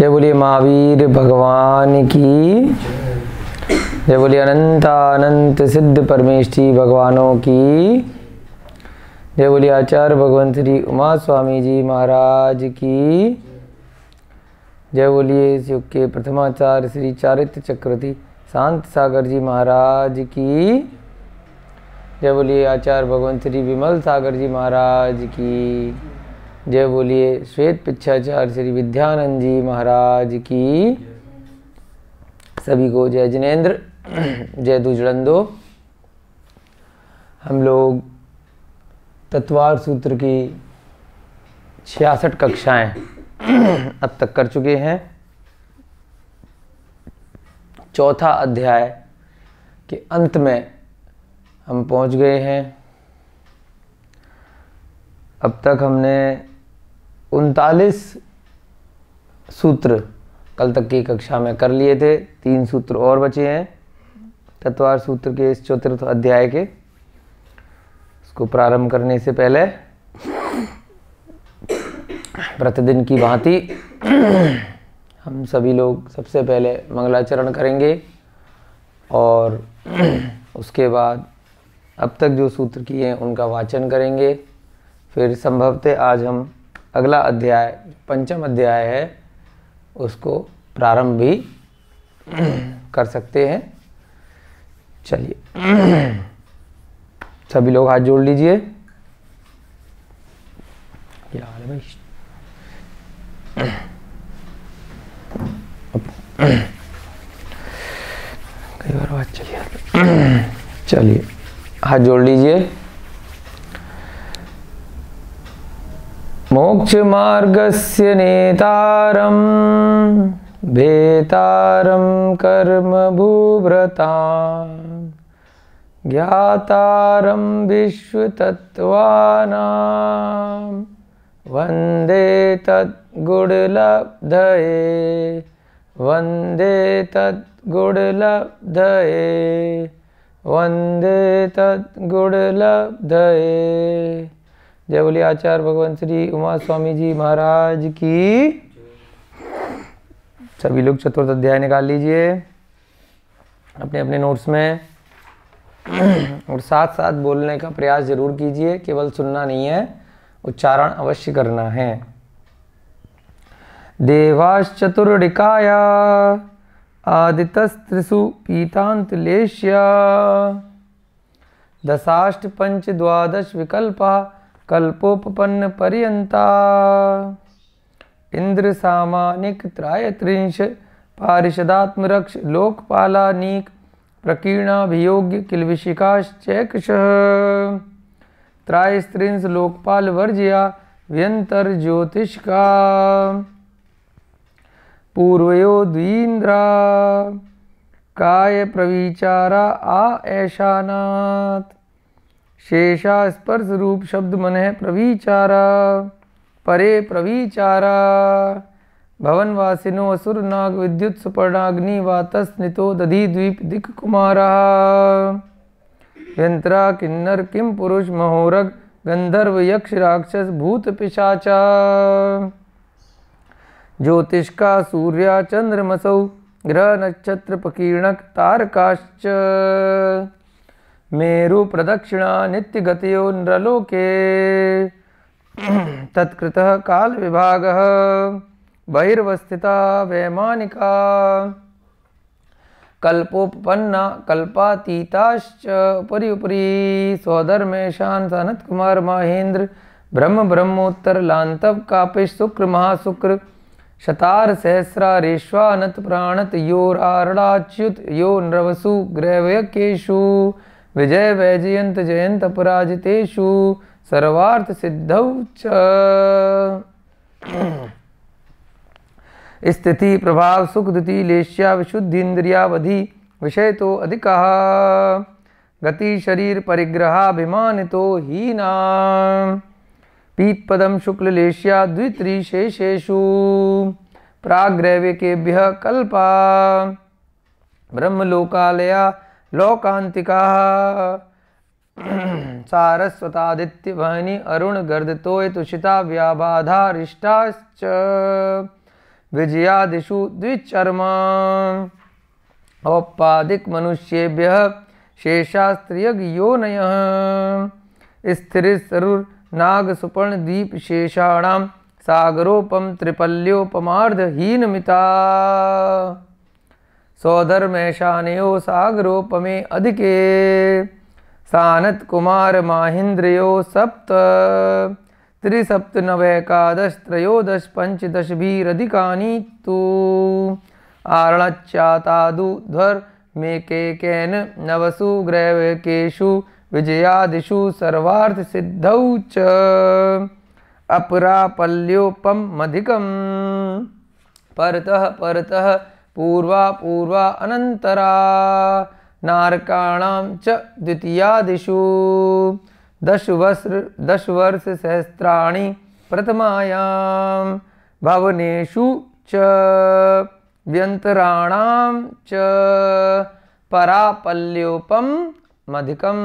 जय बोलिए महावीर भगवान की जय बोलिए अनंत अनंत सिद्ध परमेश भगवानों की जय बोलिए आचार्य भगवंत श्री उमा स्वामी जी महाराज की जय बोलिए इस युग के प्रथमाचार्य श्री चारित्र चक्रवर्ती शांत सागर जी महाराज की जय बोलिए आचार्य भगवंत श्री विमल सागर जी महाराज की जय बोलिए श्वेत पिछाचार्य श्री विद्यानंद जी महाराज की सभी को जय जिनेन्द्र जय दुजड़ंदो हम लोग तत्वार सूत्र की छियासठ कक्षाएं अब तक कर चुके हैं चौथा अध्याय के अंत में हम पहुंच गए हैं अब तक हमने उनतालीस सूत्र कल तक की कक्षा में कर लिए थे तीन सूत्र और बचे हैं तत्वार सूत्र के इस चतुर्थ अध्याय के उसको प्रारंभ करने से पहले प्रतिदिन की भांति हम सभी लोग सबसे पहले मंगलाचरण करेंगे और उसके बाद अब तक जो सूत्र किए हैं उनका वाचन करेंगे फिर संभवतः आज हम अगला अध्याय पंचम अध्याय है उसको प्रारंभ भी कर सकते हैं चलिए सभी लोग हाथ जोड़ लीजिए भाई कई बार बात चलिए चलिए हाथ जोड़ लीजिए मोक्षमार्गस्य नेतारं भेतारं कर्म भूव्रता ज्ञातारं विश्वतत्त्वानां वंदे तद्गुणलब्धये वन्दे तद्गुणलब्धये वन्दे तद्गुणलब्धये जय बोली आचार्य भगवान श्री उमा स्वामी जी महाराज की सभी लोग चतुर्थ अध्याय निकाल लीजिए अपने अपने नोट्स में और साथ साथ बोलने का प्रयास जरूर कीजिए केवल सुनना नहीं है उच्चारण अवश्य करना है देवाश्चतुर्डिकाया पीतांत पीतांतलेश्या दशाष्ट पंच द्वादश विकल्पा कल्पोपन्न पर्यता इंद्र सामानिक त्रायत्रिंश पारिषदात्मरक्ष लोकपालानीक प्रकीर्णाभियोग्य किलविशिकाश्चैकश त्रायस्त्रिंश लोकपाल वर्जिया व्यंतर ज्योतिष का पूर्वयो द्वींद्रा काय प्रविचारा आ ऐशानाथ शेषा स्पर्श रूप शब्द मन है प्रवीचारा परे प्रवीचारा भवन वासिनो असुर नाग विद्युत सुपर्णाग्नि नितो दधि द्वीप दिक कुमार यंत्रा किन्नर किम पुरुष महोरग गंधर्व यक्ष राक्षस भूत पिशाचा ज्योतिष्का सूर्या चंद्रमसौ ग्रह नक्षत्र पकीर्णक तारकाश्च मेरु प्रदक्षिणा नित्य गतियो नृलोके तत्कृत काल विभाग बहिर्वस्थिता वैमानिका कल्पोपन्ना कल्पातीताश्च उपरी उपरी स्वधर्मेशान सनत कुमार महेंद्र ब्रह्म ब्रह्मोत्तर लांतव कापिश शुक्र महाशुक्र शतार सहस्रारेश्वानत प्राणत योरारणाच्युत यो नृवसु ग्रहवयकेशु विजय वैजयंत जयंत अपराजितेशु सर्वार्थ सिद्धौ च स्थिति प्रभाव सुख दुति लेश्या विशुद्ध इंद्रियावधि विषय तो अधिक गति शरीर परिग्रहाभिमानितो हीना पीतपदम शुक्ल लेश्या द्वित्री शेषेशु प्राग्रैव्यकेभ्य कल्पा ब्रह्मलोकालया लोकांतिका सारस्वतादित्यवहनी अरुण तोय तुषिता व्याबाधारिष्टाश्च विजयादिषु द्विचर्मा औपादिक मनुष्येभ्य शेषास्त्रियग योनय स्थिर सरुर नाग सुपर्ण दीप शेषाणाम सागरोपम त्रिपल्योपमार्धहीनमिता सौधर्मेशानयो सागरोपमे अधिके सानत कुमार माहिंद्रयो सप्त त्रिसप्त नवैकादश त्रयोदश पंचदश अधिकानी तु आरणच्चातादु ध्वर के केन नवसु ग्रैवकेशु विजयादिषु सर्वार्थ सिद्धौ च अपरापल्योपमधिकं परतः परतः पूर्वा पूर्वा अनंतरा नारकाण च द्वितीयादिषु वर्ष दशवर्षसहस्राणि प्रथमायां भवनेषु च व्यन्तराणां च परापल्योपम मधिकम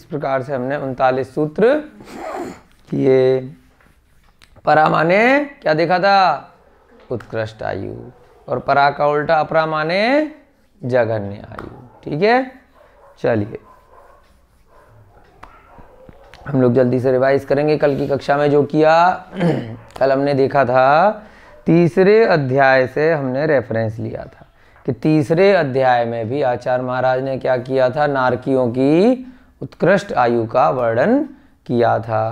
इस प्रकार से हमने उनतालीस सूत्र किए परा माने क्या देखा था उत्कृष्ट आयु और परा का उल्टा अपरा माने जघन्य आयु ठीक है चलिए हम लोग जल्दी से रिवाइज करेंगे कल की कक्षा में जो किया कल हमने देखा था तीसरे अध्याय से हमने रेफरेंस लिया था कि तीसरे अध्याय में भी आचार्य महाराज ने क्या किया था नारकियों की उत्कृष्ट आयु का वर्णन किया था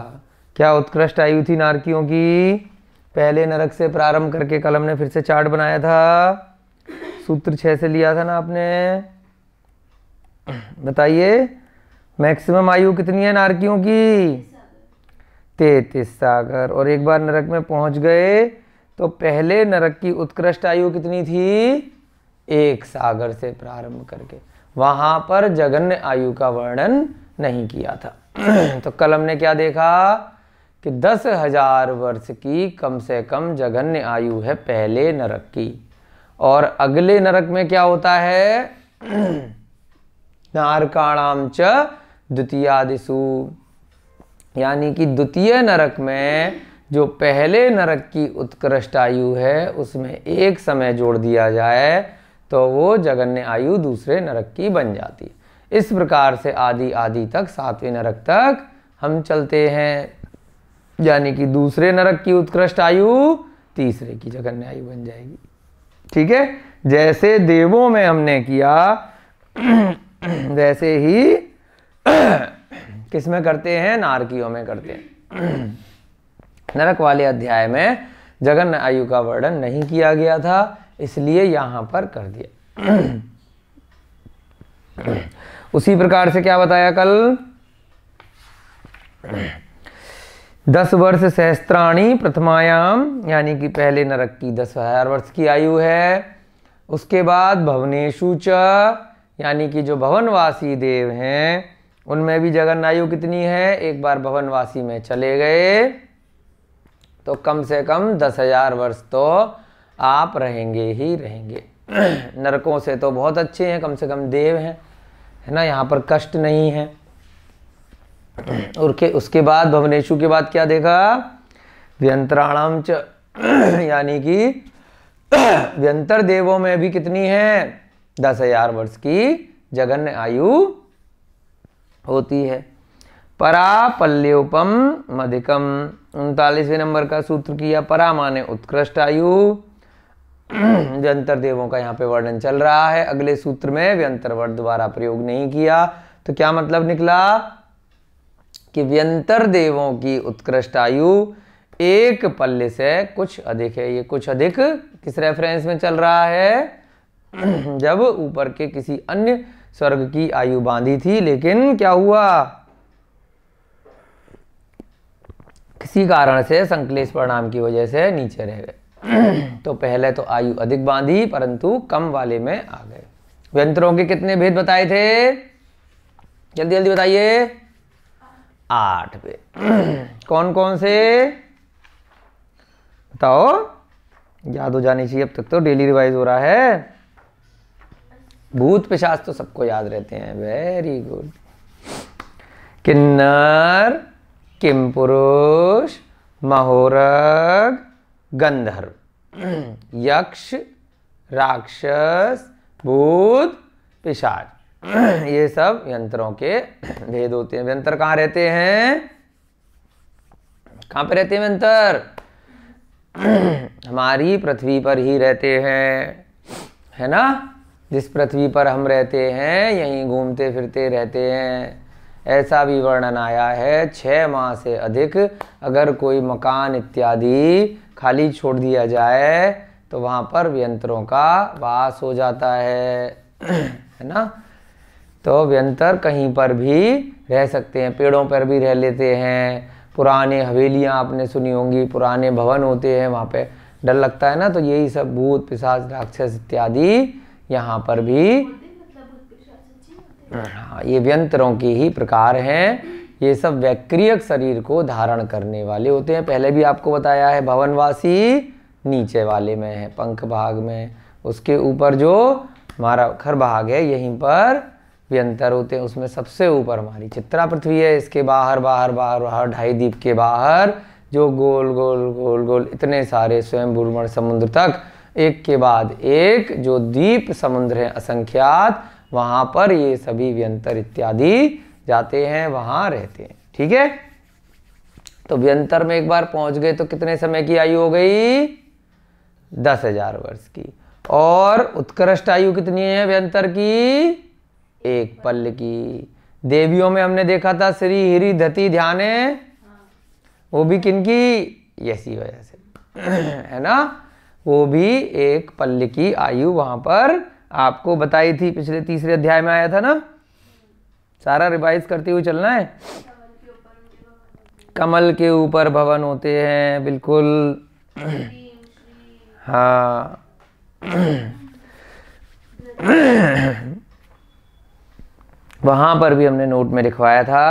क्या उत्कृष्ट आयु थी नारकियों की पहले नरक से प्रारंभ करके कलम ने फिर से चार्ट बनाया था सूत्र छः से लिया था ना आपने बताइए मैक्सिमम आयु कितनी है नारकियों की तैतीस सागर और एक बार नरक में पहुंच गए तो पहले नरक की उत्कृष्ट आयु कितनी थी एक सागर से प्रारंभ करके वहां पर जगन्य आयु का वर्णन नहीं किया था तो कलम ने क्या देखा कि दस हजार वर्ष की कम से कम जघन्य आयु है पहले नरक की और अगले नरक में क्या होता है नारकाणाम च द्वितीयादिशु यानी कि द्वितीय नरक में जो पहले नरक की उत्कृष्ट आयु है उसमें एक समय जोड़ दिया जाए तो वो जगन्य आयु दूसरे नरक की बन जाती है इस प्रकार से आदि आदि तक सातवें नरक तक हम चलते हैं यानी कि दूसरे नरक की उत्कृष्ट आयु तीसरे की जघन्य आयु बन जाएगी ठीक है जैसे देवों में हमने किया वैसे ही किसमें करते हैं नारकियों में करते हैं नरक वाले अध्याय में जगन आयु का वर्णन नहीं किया गया था इसलिए यहां पर कर दिया उसी प्रकार से क्या बताया कल दस वर्ष सहस्त्राणी प्रथमायाम यानी कि पहले नरक की दस हजार वर्ष की आयु है उसके बाद भवनेशु च यानी कि जो भवनवासी देव हैं उनमें भी जगन आयु कितनी है एक बार भवनवासी में चले गए तो कम से कम दस हजार वर्ष तो आप रहेंगे ही रहेंगे नरकों से तो बहुत अच्छे हैं कम से कम देव हैं है ना यहाँ पर कष्ट नहीं है और के उसके बाद भवनेशु के बाद क्या देखा व्यंतराणाम च यानी कि व्यंतर देवों में भी कितनी है दस हजार वर्ष की जगन्य आयु होती है परापल्योपम मधिकम उनतालीसवें नंबर का सूत्र किया परा माने उत्कृष्ट आयु व्यंतर देवों का यहाँ पे वर्णन चल रहा है अगले सूत्र में व्यंतर वर्ण द्वारा प्रयोग नहीं किया तो क्या मतलब निकला कि व्यंतर देवों की उत्कृष्ट आयु एक पल्ले से कुछ अधिक है ये कुछ अधिक किस रेफरेंस में चल रहा है जब ऊपर के किसी अन्य स्वर्ग की आयु बांधी थी लेकिन क्या हुआ किसी कारण से संकलेश परिणाम की वजह से नीचे रह गए तो पहले तो आयु अधिक बांधी परंतु कम वाले में आ गए व्यंत्रों के कितने भेद बताए थे जल्दी जल्दी बताइए आठ पे कौन कौन से बताओ याद हो जानी चाहिए अब तक तो डेली रिवाइज हो रहा है भूत पिशाच तो सबको याद रहते हैं वेरी गुड किन्नर किम पुरुष महोरग गंधर्व यक्ष राक्षस भूत पिशाच ये सब यंत्रों के भेद होते हैं यंत्र कहाँ रहते हैं कहाँ पे रहते हैं यंत्र हमारी पृथ्वी पर ही रहते हैं है ना जिस पृथ्वी पर हम रहते हैं यहीं घूमते फिरते रहते हैं ऐसा भी वर्णन आया है छः माह से अधिक अगर कोई मकान इत्यादि खाली छोड़ दिया जाए तो वहाँ पर यंत्रों का वास हो जाता है है ना तो व्यंतर कहीं पर भी रह सकते हैं पेड़ों पर भी रह लेते हैं पुराने हवेलियाँ आपने सुनी होंगी पुराने भवन होते हैं वहाँ पे डर लगता है ना तो यही सब भूत पिशाच राक्षस इत्यादि यहाँ पर भी हाँ ये व्यंतरों के ही प्रकार हैं ये सब वैक्रियक शरीर को धारण करने वाले होते हैं पहले भी आपको बताया है भवनवासी नीचे वाले में है पंख भाग में उसके ऊपर जो हमारा खर भाग है यहीं पर भी अंतर होते हैं उसमें सबसे ऊपर हमारी चित्रा पृथ्वी है इसके बाहर बाहर बाहर बाहर ढाई द्वीप के बाहर जो गोल गोल गोल गोल इतने सारे स्वयं भूमण समुद्र तक एक के बाद एक जो द्वीप समुद्र है असंख्यात वहां पर ये सभी व्यंतर इत्यादि जाते हैं वहां रहते हैं ठीक है तो व्यंतर में एक बार पहुंच गए तो कितने समय की आयु हो गई दस हजार वर्ष की और उत्कृष्ट आयु कितनी है व्यंतर की एक पल की देवियों में हमने देखा था श्री हिरी धति ध्यान वो भी किनकी इसी वजह से है ना वो भी एक पल्ल की आयु वहां पर आपको बताई थी पिछले तीसरे अध्याय में आया था ना सारा रिवाइज करते हुए चलना है कमल के ऊपर भवन होते हैं बिल्कुल हाँ वहां पर भी हमने नोट में लिखवाया था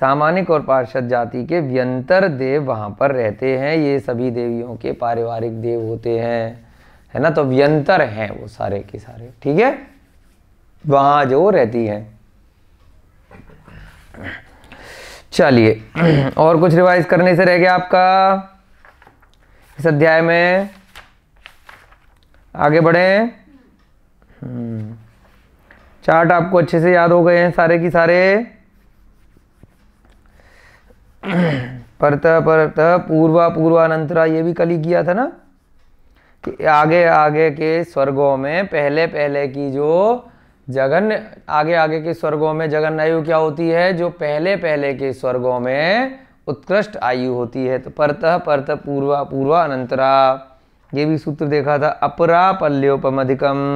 सामानिक और पार्षद जाति के व्यंतर देव वहां पर रहते हैं ये सभी देवियों के पारिवारिक देव होते हैं है ना तो व्यंतर हैं वो सारे के सारे ठीक है वहां जो रहती हैं चलिए और कुछ रिवाइज करने से रह गया आपका इस अध्याय में आगे हम्म चार्ट आपको अच्छे से याद हो गए हैं सारे की सारे परत परत पूर्वा पूर्वानंतरा ये भी कल ही किया था ना कि आगे आगे के स्वर्गों में पहले पहले की जो जगन आगे आगे के स्वर्गों में जगन आयु क्या होती है जो पहले पहले के स्वर्गों में उत्कृष्ट आयु होती है तो परत परत पूर्वा पूर्वा अनंतरा ये भी सूत्र देखा था अपरा अधिकम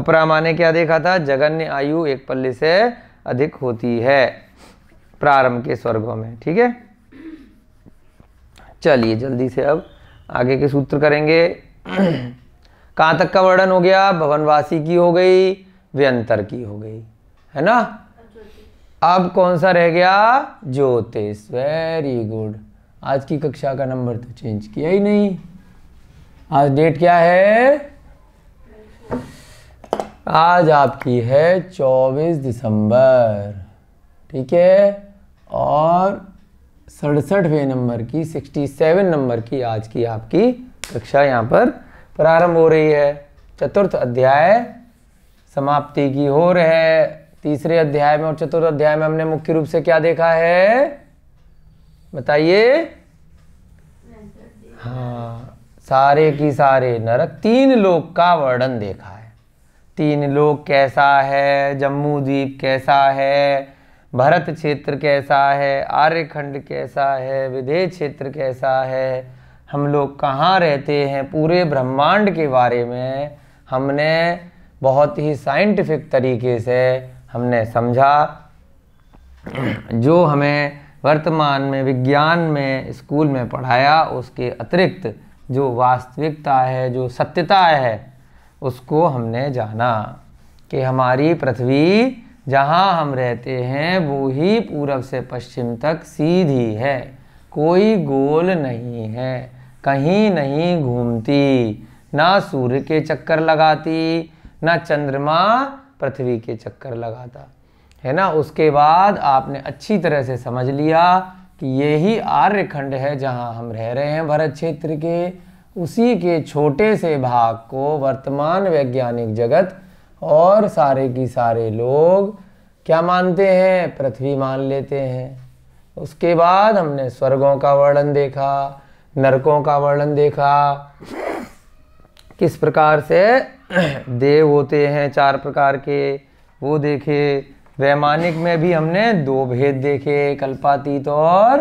अपरा ने क्या देखा था जगन्य आयु एक पल्ली से अधिक होती है प्रारंभ के स्वर्गों में ठीक है चलिए जल्दी से अब आगे के सूत्र करेंगे कहाँ तक का वर्णन हो गया भवनवासी की हो गई व्यंतर की हो गई है ना अब कौन सा रह गया ज्योतिष वेरी गुड आज की कक्षा का नंबर तो चेंज किया ही नहीं आज डेट क्या है आज आपकी है 24 दिसंबर ठीक है और सड़सठवें नंबर की 67 नंबर की आज की आपकी कक्षा यहाँ पर प्रारंभ हो रही है चतुर्थ अध्याय समाप्ति की हो रहे है तीसरे अध्याय में और चतुर्थ अध्याय में हमने मुख्य रूप से क्या देखा है बताइए हाँ सारे की सारे नरक तीन लोक का वर्णन देखा तीन लोक कैसा है जम्मू द्वीप कैसा है भरत क्षेत्र कैसा है आर्यखंड कैसा है विदेह क्षेत्र कैसा है हम लोग कहाँ रहते हैं पूरे ब्रह्मांड के बारे में हमने बहुत ही साइंटिफिक तरीके से हमने समझा जो हमें वर्तमान में विज्ञान में स्कूल में पढ़ाया उसके अतिरिक्त जो वास्तविकता है जो सत्यता है उसको हमने जाना कि हमारी पृथ्वी जहाँ हम रहते हैं वो ही पूरब से पश्चिम तक सीधी है कोई गोल नहीं है कहीं नहीं घूमती ना सूर्य के चक्कर लगाती ना चंद्रमा पृथ्वी के चक्कर लगाता है ना उसके बाद आपने अच्छी तरह से समझ लिया कि यही आर्यखंड है जहाँ हम रह रहे हैं भरत क्षेत्र के उसी के छोटे से भाग को वर्तमान वैज्ञानिक जगत और सारे की सारे लोग क्या मानते हैं पृथ्वी मान लेते हैं उसके बाद हमने स्वर्गों का वर्णन देखा नरकों का वर्णन देखा किस प्रकार से देव होते हैं चार प्रकार के वो देखे वैमानिक में भी हमने दो भेद देखे कल्पातीत और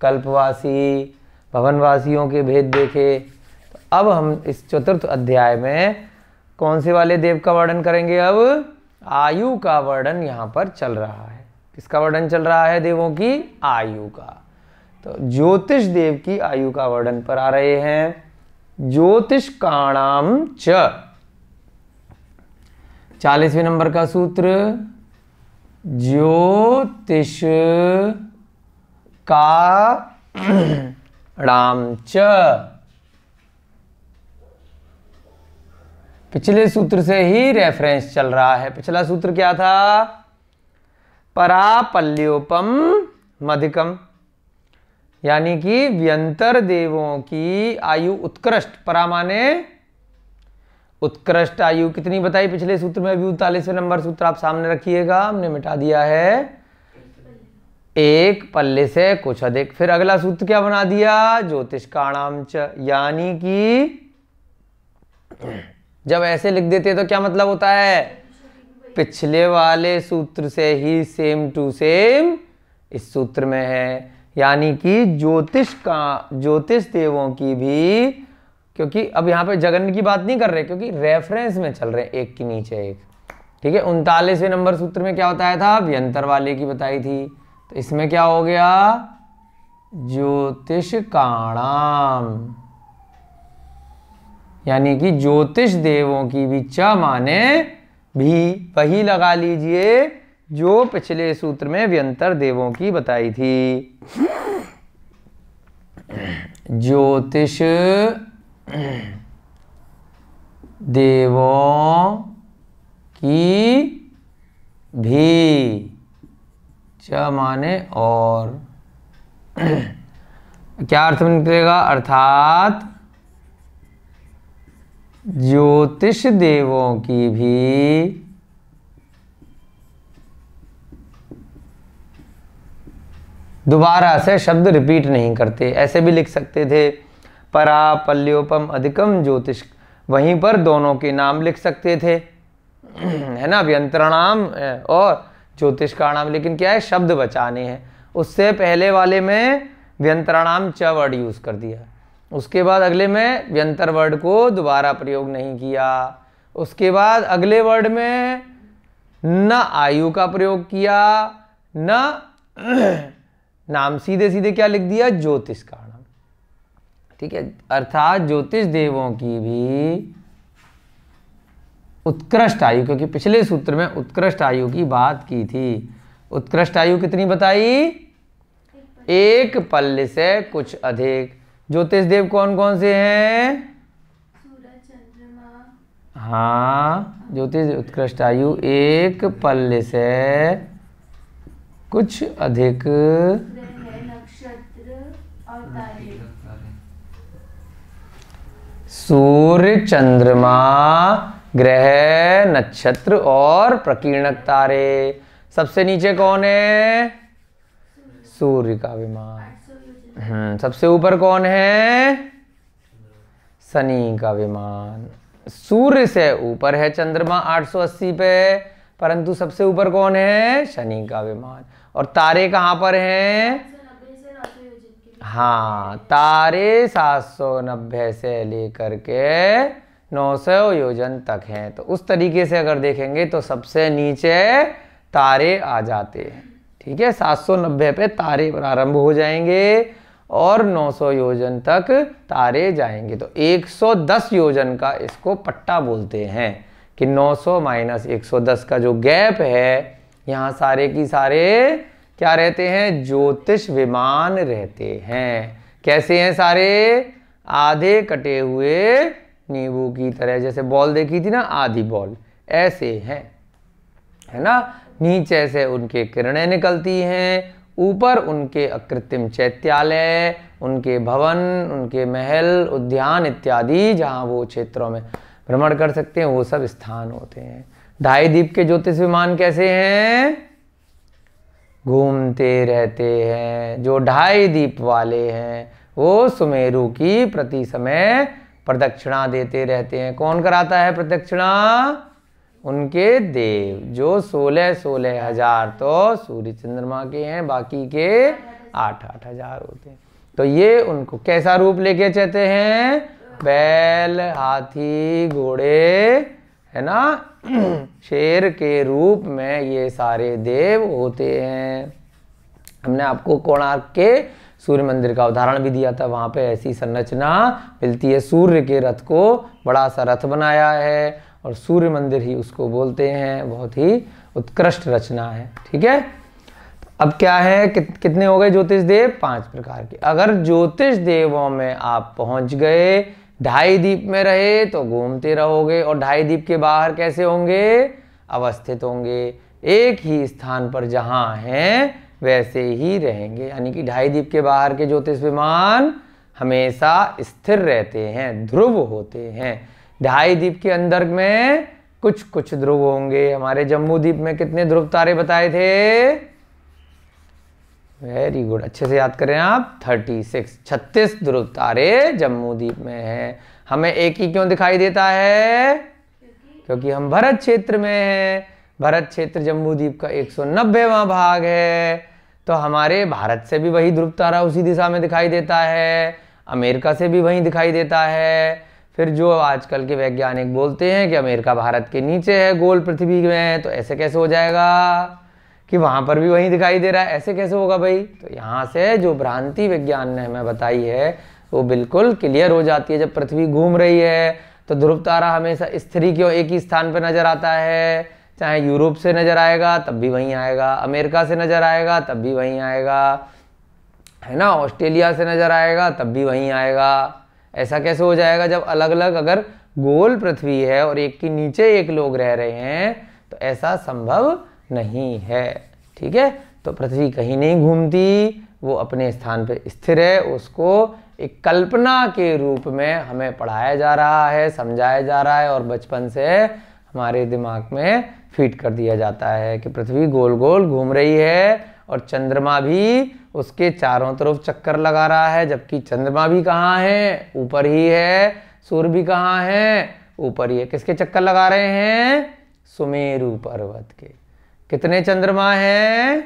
कल्पवासी भवनवासियों के भेद देखे अब हम इस चतुर्थ अध्याय में कौन से वाले देव का वर्णन करेंगे अब आयु का वर्णन यहाँ पर चल रहा है किसका वर्णन चल रहा है देवों की आयु का तो ज्योतिष देव की आयु का वर्णन पर आ रहे हैं ज्योतिष काणाम च चालीसवें नंबर का सूत्र ज्योतिष का राम च पिछले सूत्र से ही रेफरेंस चल रहा है पिछला सूत्र क्या था परापल्योपम मधिकम यानी कि व्यंतर देवों की आयु उत्कृष्ट परामाने उत्कृष्ट आयु कितनी बताई पिछले सूत्र में अभी उनतालीसवें नंबर सूत्र आप सामने रखिएगा हमने मिटा दिया है एक पल्ले से कुछ अधिक फिर अगला सूत्र क्या बना दिया ज्योतिष का नाम यानी कि जब ऐसे लिख देते तो क्या मतलब होता है पिछले वाले सूत्र से ही सेम टू सेम इस सूत्र में है यानी कि ज्योतिष का ज्योतिष देवों की भी क्योंकि अब यहां पे जगन की बात नहीं कर रहे क्योंकि रेफरेंस में चल रहे हैं एक के नीचे एक ठीक है उनतालीसवें नंबर सूत्र में क्या बताया था अभ्यंतर वाले की बताई थी तो इसमें क्या हो गया ज्योतिष काणाम यानी कि ज्योतिष देवों की भी च माने भी वही लगा लीजिए जो पिछले सूत्र में व्यंतर देवों की बताई थी ज्योतिष देवों की भी च माने और क्या अर्थ निकलेगा अर्थात ज्योतिष देवों की भी दोबारा से शब्द रिपीट नहीं करते ऐसे भी लिख सकते थे परा पल्योपम अधिकम ज्योतिष वहीं पर दोनों के नाम लिख सकते थे है ना व्यंत्रणाम और ज्योतिष का नाम लेकिन क्या है शब्द बचाने हैं उससे पहले वाले में व्यंत्रणाम च वर्ड यूज़ कर दिया उसके बाद अगले में व्यंतर वर्ड को दोबारा प्रयोग नहीं किया उसके बाद अगले वर्ड में न आयु का प्रयोग किया न नाम सीधे सीधे क्या लिख दिया ज्योतिष का नाम ठीक है अर्थात ज्योतिष देवों की भी उत्कृष्ट आयु क्योंकि पिछले सूत्र में उत्कृष्ट आयु की बात की थी उत्कृष्ट आयु कितनी बताई एक पल्ले से कुछ अधिक ज्योतिष देव कौन कौन से हैं हाँ ज्योतिष उत्कृष्ट आयु एक पल्ले से कुछ अधिक सूर्य चंद्रमा ग्रह नक्षत्र और प्रकीर्णक तारे सबसे नीचे कौन है सूर्य का विमान हाँ, सबसे ऊपर कौन है शनि का विमान सूर्य से ऊपर है चंद्रमा 880 पे परंतु सबसे ऊपर कौन है शनि का विमान और तारे कहाँ पर हैं हाँ तारे 790 से लेकर के 900 योजन तक हैं तो उस तरीके से अगर देखेंगे तो सबसे नीचे तारे आ जाते हैं ठीक है 790 पे तारे प्रारंभ हो जाएंगे और 900 योजन तक तारे जाएंगे तो 110 योजन का इसको पट्टा बोलते हैं कि 900 माइनस एक का जो गैप है यहाँ सारे की सारे क्या रहते हैं ज्योतिष विमान रहते हैं कैसे हैं सारे आधे कटे हुए नींबू की तरह जैसे बॉल देखी थी ना आधी बॉल ऐसे हैं है ना नीचे से उनके किरणें निकलती हैं ऊपर उनके अकृत्रिम चैत्यालय उनके भवन उनके महल उद्यान इत्यादि जहाँ वो क्षेत्रों में भ्रमण कर सकते हैं वो सब स्थान होते हैं ढाई द्वीप के ज्योतिष विमान कैसे हैं घूमते रहते हैं जो ढाई द्वीप वाले हैं वो सुमेरु की प्रति समय प्रदक्षिणा देते रहते हैं कौन कराता है प्रदक्षिणा उनके देव जो सोलह सोलह हजार तो सूर्य चंद्रमा के हैं बाकी के आठ आठ हजार होते हैं तो ये उनको कैसा रूप लेके चलते हैं बैल हाथी घोड़े है ना शेर के रूप में ये सारे देव होते हैं हमने आपको कोणार्क के सूर्य मंदिर का उदाहरण भी दिया था वहां पे ऐसी संरचना मिलती है सूर्य के रथ को बड़ा सा रथ बनाया है और सूर्य मंदिर ही उसको बोलते हैं बहुत ही उत्कृष्ट रचना है ठीक है अब क्या है कि, कितने हो गए ज्योतिष देव पांच प्रकार के अगर ज्योतिष देवों में आप पहुंच गए ढाई दीप में रहे तो घूमते रहोगे और ढाई दीप के बाहर कैसे होंगे अवस्थित होंगे एक ही स्थान पर जहां हैं वैसे ही रहेंगे यानी कि ढाई दीप के बाहर के ज्योतिष विमान हमेशा स्थिर रहते हैं ध्रुव होते हैं ढाई द्वीप के अंदर में कुछ कुछ ध्रुव होंगे हमारे जम्मू द्वीप में कितने ध्रुव तारे बताए थे वेरी गुड अच्छे से याद करें आप 36 छत्तीस ध्रुव तारे जम्मू द्वीप में हैं हमें एक ही क्यों दिखाई देता है क्योंकि हम भरत क्षेत्र में हैं भरत क्षेत्र जम्मू द्वीप का एक सौ भाग है तो हमारे भारत से भी वही ध्रुव तारा उसी दिशा में दिखाई देता है अमेरिका से भी वही दिखाई देता है फिर जो आजकल के वैज्ञानिक बोलते हैं कि अमेरिका भारत के नीचे है गोल पृथ्वी में है तो ऐसे कैसे हो जाएगा कि वहाँ पर भी वहीं दिखाई दे रहा है ऐसे कैसे होगा भाई तो यहाँ से जो भ्रांति विज्ञान ने हमें बताई है वो बिल्कुल क्लियर हो जाती है जब पृथ्वी घूम रही है तो ध्रुव तारा हमेशा स्त्री क्यों एक ही स्थान पर नज़र आता है चाहे यूरोप से नज़र आएगा तब भी वहीं आएगा अमेरिका से नज़र आएगा तब भी वहीं आएगा है ना ऑस्ट्रेलिया से नज़र आएगा तब भी वहीं आएगा ऐसा कैसे हो जाएगा जब अलग अलग अगर गोल पृथ्वी है और एक के नीचे एक लोग रह रहे हैं तो ऐसा संभव नहीं है ठीक है तो पृथ्वी कहीं नहीं घूमती वो अपने स्थान पर स्थिर है उसको एक कल्पना के रूप में हमें पढ़ाया जा रहा है समझाया जा रहा है और बचपन से हमारे दिमाग में फिट कर दिया जाता है कि पृथ्वी गोल गोल घूम रही है और चंद्रमा भी उसके चारों तरफ चक्कर लगा रहा है जबकि चंद्रमा भी कहाँ है ऊपर ही है सूर्य भी कहाँ है ऊपर ही है किसके चक्कर लगा रहे हैं सुमेरु पर्वत के कितने चंद्रमा हैं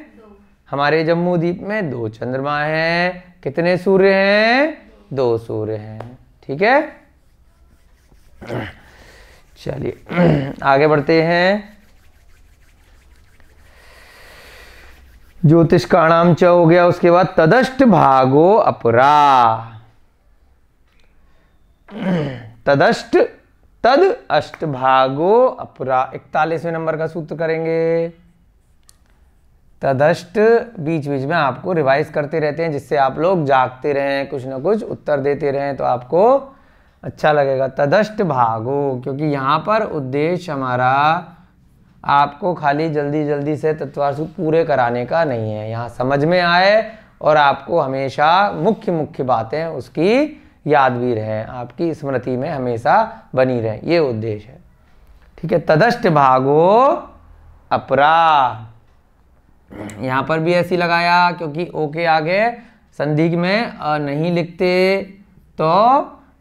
हमारे जम्मू द्वीप में दो चंद्रमा हैं कितने सूर्य हैं दो सूर्य हैं ठीक है चलिए आगे बढ़ते हैं ज्योतिष का नाम च हो गया उसके बाद तदष्ट भागो अपरा तदष्ट तद अष्ट भागो अपरा इकतालीसवें नंबर का सूत्र करेंगे तदष्ट बीच बीच में आपको रिवाइज करते रहते हैं जिससे आप लोग जागते रहें कुछ ना कुछ उत्तर देते रहें तो आपको अच्छा लगेगा तदष्ट भागो क्योंकि यहाँ पर उद्देश्य हमारा आपको खाली जल्दी जल्दी से तत्वार्थ पूरे कराने का नहीं है यहाँ समझ में आए और आपको हमेशा मुख्य मुख्य बातें उसकी याद भी रहें आपकी स्मृति में हमेशा बनी रहे ये उद्देश्य है ठीक है तदष्ट भागो अपरा यहाँ पर भी ऐसी लगाया क्योंकि ओके आगे संधि में अ नहीं लिखते तो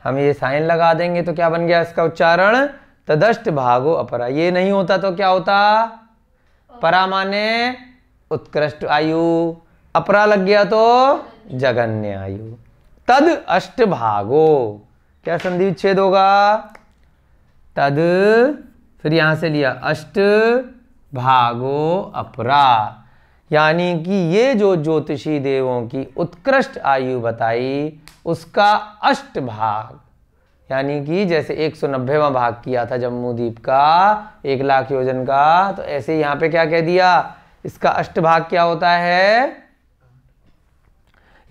हम ये साइन लगा देंगे तो क्या बन गया इसका उच्चारण तदष्ट भागो अपरा ये नहीं होता तो क्या होता परा माने उत्कृष्ट आयु अपरा लग गया तो जगन्य आयु तद अष्ट भागो क्या संधि विच्छेद होगा तद फिर यहां से लिया अष्ट भागो अपरा यानी कि ये जो ज्योतिषी देवों की उत्कृष्ट आयु बताई उसका अष्ट भाग यानी कि जैसे एक सौ नब्बेवा भाग किया था जम्मू द्वीप का एक लाख योजन का तो ऐसे यहाँ पे क्या कह दिया इसका अष्ट भाग क्या होता है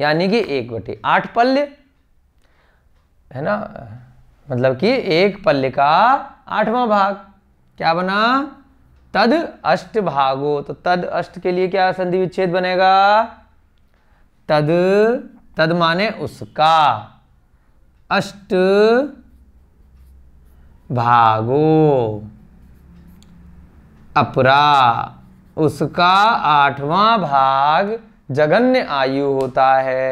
यानी कि एक बटे आठ पल्य है ना मतलब कि एक पल्य का आठवां भाग क्या बना तद अष्ट भागो तो तद अष्ट के लिए क्या संधि विच्छेद बनेगा तद तद माने उसका अष्ट भागो अपरा उसका आठवां भाग जगन्य आयु होता है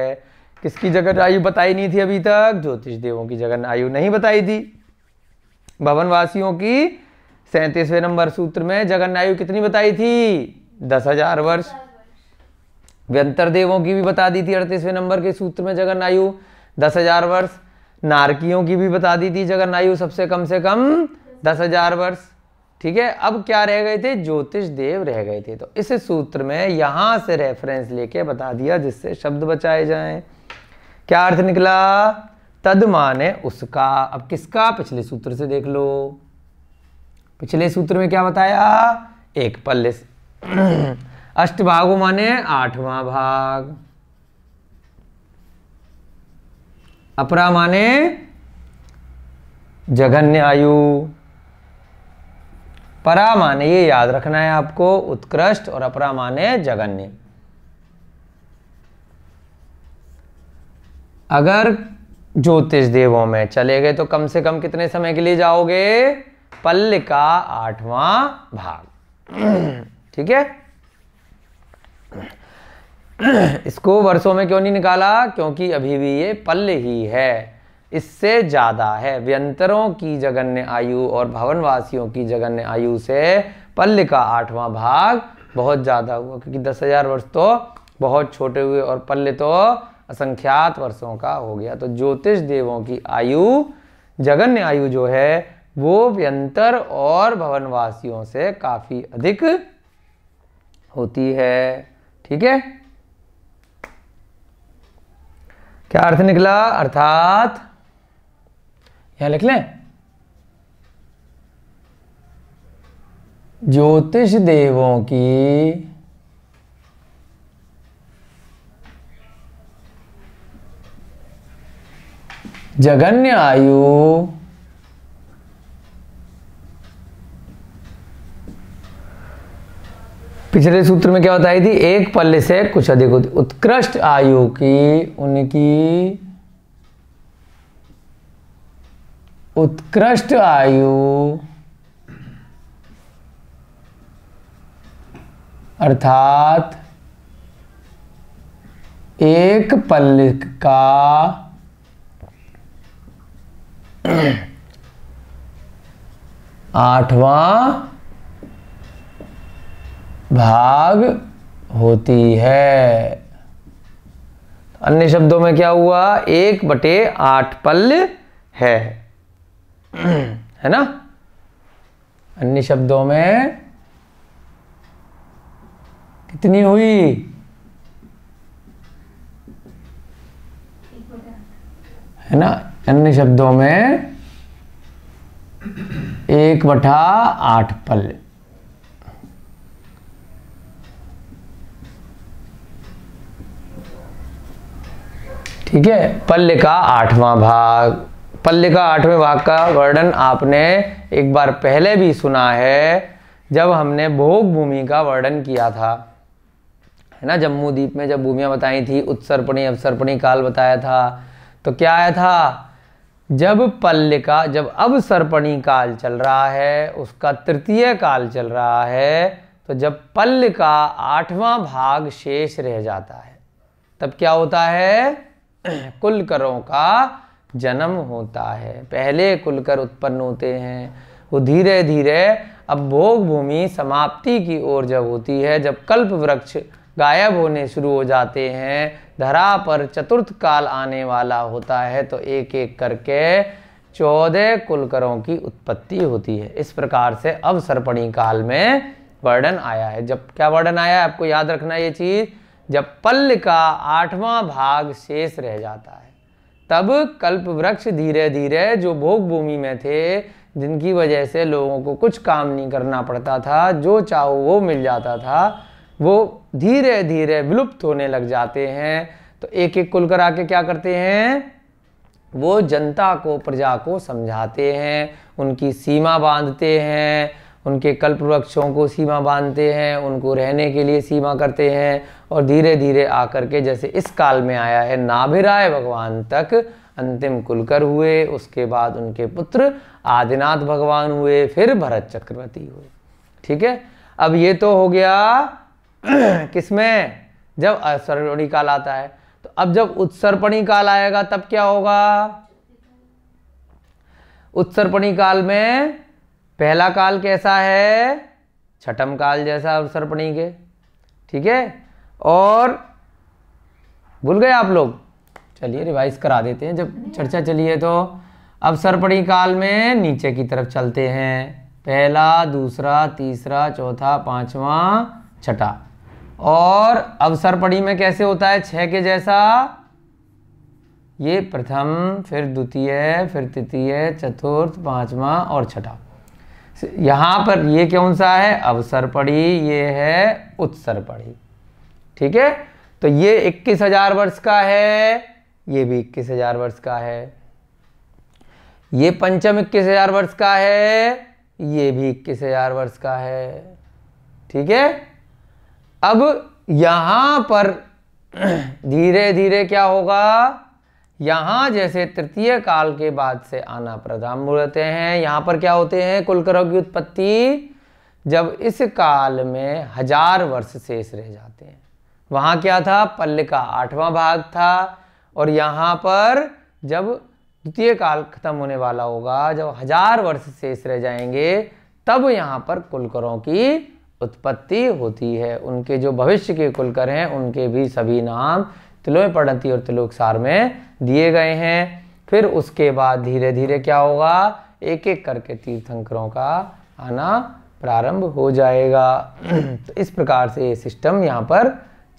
किसकी जगन आयु बताई नहीं थी अभी तक ज्योतिष देवों की जगन आयु नहीं बताई थी भवनवासियों की सैतीसवें नंबर सूत्र में जगन आयु कितनी बताई थी दस हजार वर्ष व्यंतर देवों की भी बता दी थी अड़तीसवें नंबर के सूत्र में जगन आयु दस हजार वर्ष नारकियों की भी बता दी थी जगन्नायु सबसे कम से कम दस हजार वर्ष ठीक है अब क्या रह गए थे ज्योतिष देव रह गए थे तो इस सूत्र में यहां से रेफरेंस लेके बता दिया जिससे शब्द बचाए जाएं क्या अर्थ निकला तद माने उसका अब किसका पिछले सूत्र से देख लो पिछले सूत्र में क्या बताया एक पल्ले अष्टभागो माने आठवां भाग अपरा माने जघन्य आयु परा माने ये याद रखना है आपको उत्कृष्ट और अपरा माने जघन्य अगर ज्योतिष देवों में चले गए तो कम से कम कितने समय के लिए जाओगे पल्ल का आठवां भाग ठीक है इसको वर्षों में क्यों नहीं निकाला क्योंकि अभी भी ये पल्ल ही है इससे ज़्यादा है व्यंतरों की जगन्य आयु और भवनवासियों की जगन्य आयु से पल्ल का आठवां भाग बहुत ज़्यादा हुआ क्योंकि दस हजार वर्ष तो बहुत छोटे हुए और पल्ल तो असंख्यात वर्षों का हो गया तो ज्योतिष देवों की आयु जगन्य आयु जो है वो व्यंतर और भवनवासियों से काफ़ी अधिक होती है ठीक है क्या अर्थ निकला अर्थात यहां लिख लें ज्योतिष देवों की जगन्य आयु पिछले सूत्र में क्या बताई थी एक पल्ले से कुछ अधिक होती उत्कृष्ट आयु की उनकी उत्कृष्ट आयु अर्थात एक पल्ले का आठवां भाग होती है अन्य शब्दों में क्या हुआ एक बटे आठ पल्ल है है ना अन्य शब्दों में कितनी हुई है ना अन्य शब्दों में एक बटा आठ पल्ले ठीक है पल्ले का आठवां भाग पल्ले का आठवें भाग का वर्णन आपने एक बार पहले भी सुना है जब हमने भोग भूमि का वर्णन किया था है ना जम्मू द्वीप में जब भूमिया बताई थी उत्सर्पणी अवसर्पणी काल बताया था तो क्या आया था जब पल्ल का जब अवसर्पणी काल चल रहा है उसका तृतीय काल चल रहा है तो जब पल्ल का आठवां भाग शेष रह जाता है तब क्या होता है कुल करों का जन्म होता है पहले कुलकर उत्पन्न होते हैं वो धीरे धीरे अब भोग भूमि समाप्ति की ओर जब होती है जब कल्प वृक्ष गायब होने शुरू हो जाते हैं धरा पर चतुर्थ काल आने वाला होता है तो एक एक करके चौदह कुलकरों की उत्पत्ति होती है इस प्रकार से अब सर्पणी काल में वर्णन आया है जब क्या वर्णन आया है आपको याद रखना ये चीज़ जब पल्ल का आठवां भाग शेष रह जाता है तब कल्प वृक्ष धीरे धीरे जो भोग भूमि में थे जिनकी वजह से लोगों को कुछ काम नहीं करना पड़ता था जो चाहो वो मिल जाता था वो धीरे धीरे विलुप्त होने लग जाते हैं तो एक एक कुल कर आके क्या करते हैं वो जनता को प्रजा को समझाते हैं उनकी सीमा बांधते हैं उनके कल्प वृक्षों को सीमा बांधते हैं उनको रहने के लिए सीमा करते हैं और धीरे धीरे आकर के जैसे इस काल में आया है नाभिराय भगवान तक अंतिम कुलकर हुए उसके बाद उनके पुत्र आदिनाथ भगवान हुए फिर भरत चक्रवर्ती हुए ठीक है अब ये तो हो गया किसमें जब असरपणी काल आता है तो अब जब उत्सर्पणी काल आएगा तब क्या होगा उत्सर्पणी काल में पहला काल कैसा है छठम काल जैसा उत्सर्पणी के ठीक है और भूल गए आप लोग चलिए रिवाइज करा देते हैं जब चर्चा चली है तो अब सरपड़ी काल में नीचे की तरफ चलते हैं पहला दूसरा तीसरा चौथा पांचवा छठा और अवसर सरपड़ी में कैसे होता है छः के जैसा ये प्रथम फिर द्वितीय फिर तृतीय चतुर्थ पांचवा और छठा यहाँ पर ये कौन सा है अवसर पड़ी ये है उत्सर पड़ी ठीक है तो ये इक्कीस हजार वर्ष का है ये भी इक्कीस हजार वर्ष का है ये पंचम इक्कीस हजार वर्ष का है ये भी इक्कीस हजार वर्ष का है ठीक है अब यहां पर धीरे धीरे क्या होगा यहां जैसे तृतीय काल के बाद से आना प्रधान होते हैं यहां पर क्या होते हैं कुलकरों की उत्पत्ति जब इस काल में हजार वर्ष शेष रह जाते हैं वहाँ क्या था पल्ल का आठवां भाग था और यहाँ पर जब द्वितीय काल खत्म होने वाला होगा जब हजार वर्ष शेष रह जाएंगे तब यहाँ पर कुलकरों की उत्पत्ति होती है उनके जो भविष्य के कुलकर हैं उनके भी सभी नाम तिलोय पढ़ती और तिलोकसार में दिए गए हैं फिर उसके बाद धीरे धीरे क्या होगा एक एक करके तीर्थंकरों का आना प्रारंभ हो जाएगा तो इस प्रकार से ये सिस्टम यहाँ पर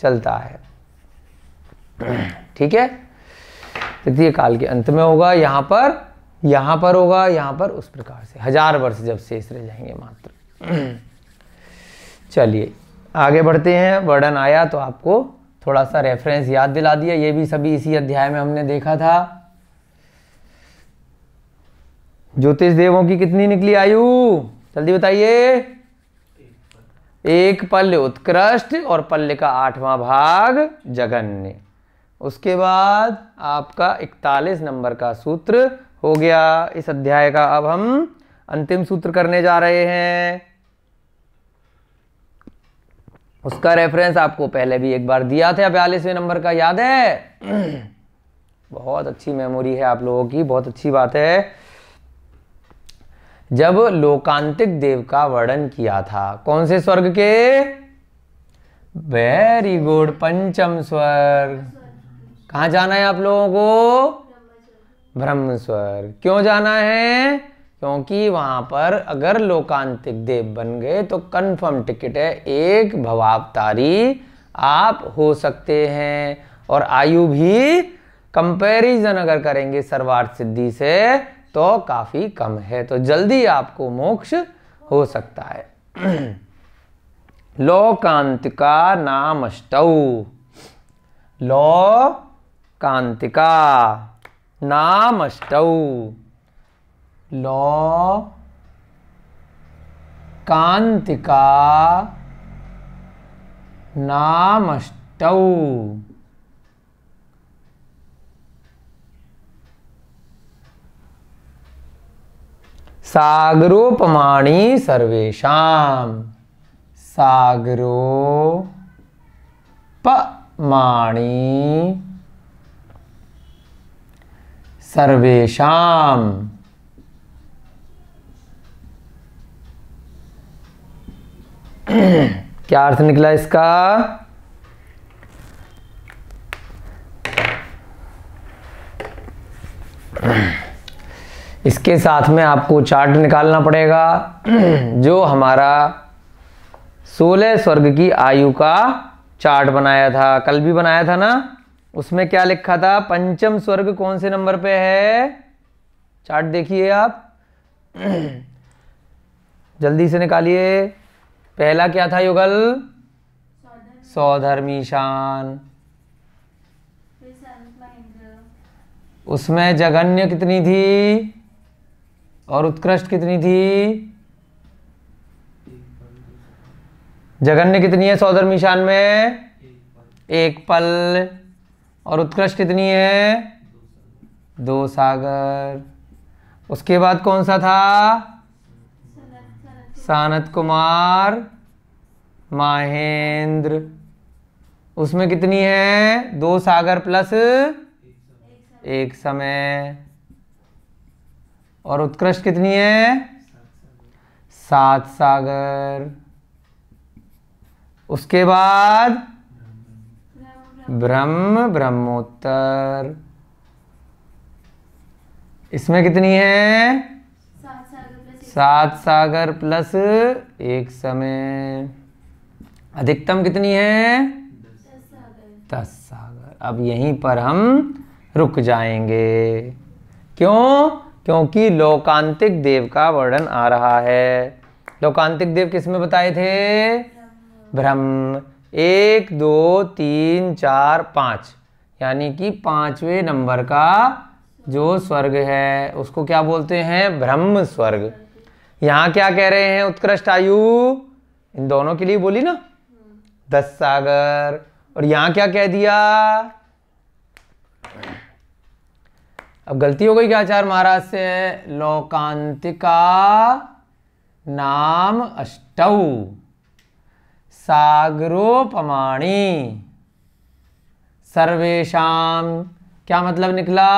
चलता है ठीक है तृतीय तो काल के अंत में होगा यहां पर यहां पर होगा यहां पर उस प्रकार से हजार वर्ष जब शेष रह जाएंगे मात्र चलिए आगे बढ़ते हैं वर्णन आया तो आपको थोड़ा सा रेफरेंस याद दिला दिया ये भी सभी इसी अध्याय में हमने देखा था ज्योतिष देवों की कितनी निकली आयु जल्दी बताइए एक पल्ल उत्कृष्ट और पल्य का आठवां भाग जगन्य उसके बाद आपका इकतालीस नंबर का सूत्र हो गया इस अध्याय का अब हम अंतिम सूत्र करने जा रहे हैं उसका रेफरेंस आपको पहले भी एक बार दिया था बयालीसवें नंबर का याद है बहुत अच्छी मेमोरी है आप लोगों की बहुत अच्छी बात है जब लोकांतिक देव का वर्णन किया था कौन से स्वर्ग के वेरी गुड पंचम स्वर्ग कहा जाना है आप लोगों को ब्रह्म स्वर्ग क्यों जाना है क्योंकि वहां पर अगर लोकांतिक देव बन गए तो कन्फर्म टिकट है एक भवावतारी आप हो सकते हैं और आयु भी कंपैरिजन अगर करेंगे सर्वार्थ सिद्धि से तो काफ़ी कम है तो जल्दी आपको मोक्ष हो सकता है लोकांतिका नाम अष्टौ लो कांतिका नाम अष्टौ लौ कांतिका नाम अष्टौ सागरोपमाणी सर्वेशम पमाणी सर्वेशम क्या अर्थ निकला इसका इसके साथ में आपको चार्ट निकालना पड़ेगा जो हमारा सोलह स्वर्ग की आयु का चार्ट बनाया था कल भी बनाया था ना उसमें क्या लिखा था पंचम स्वर्ग कौन से नंबर पे है चार्ट देखिए आप जल्दी से निकालिए पहला क्या था युगल सौधर्मी शान उसमें जगन्य कितनी थी और उत्कृष्ट कितनी थी जघन्य कितनी है सौदर मिशान में एक पल और उत्कृष्ट कितनी है दो सागर उसके बाद कौन सा था सानत कुमार माहेंद्र उसमें कितनी है दो सागर प्लस एक समय और उत्कृष्ट कितनी है सात सागर उसके बाद ब्रह्म ब्रह्मोत्तर इसमें कितनी है सात सागर प्लस एक समय अधिकतम कितनी है दस सागर अब यहीं पर हम रुक जाएंगे क्यों क्योंकि लोकांतिक देव का वर्णन आ रहा है लोकांतिक देव किस में बताए थे ब्रह्म एक दो तीन चार पाँच यानी कि पाँचवें नंबर का जो स्वर्ग है उसको क्या बोलते हैं ब्रह्म स्वर्ग यहाँ क्या कह रहे हैं उत्कृष्ट आयु इन दोनों के लिए बोली ना दस सागर और यहाँ क्या कह दिया अब गलती हो गई क्या आचार्य महाराज से लोकांतिका नाम अष्टौ सागरोपमाणी सर्वेशा क्या मतलब निकला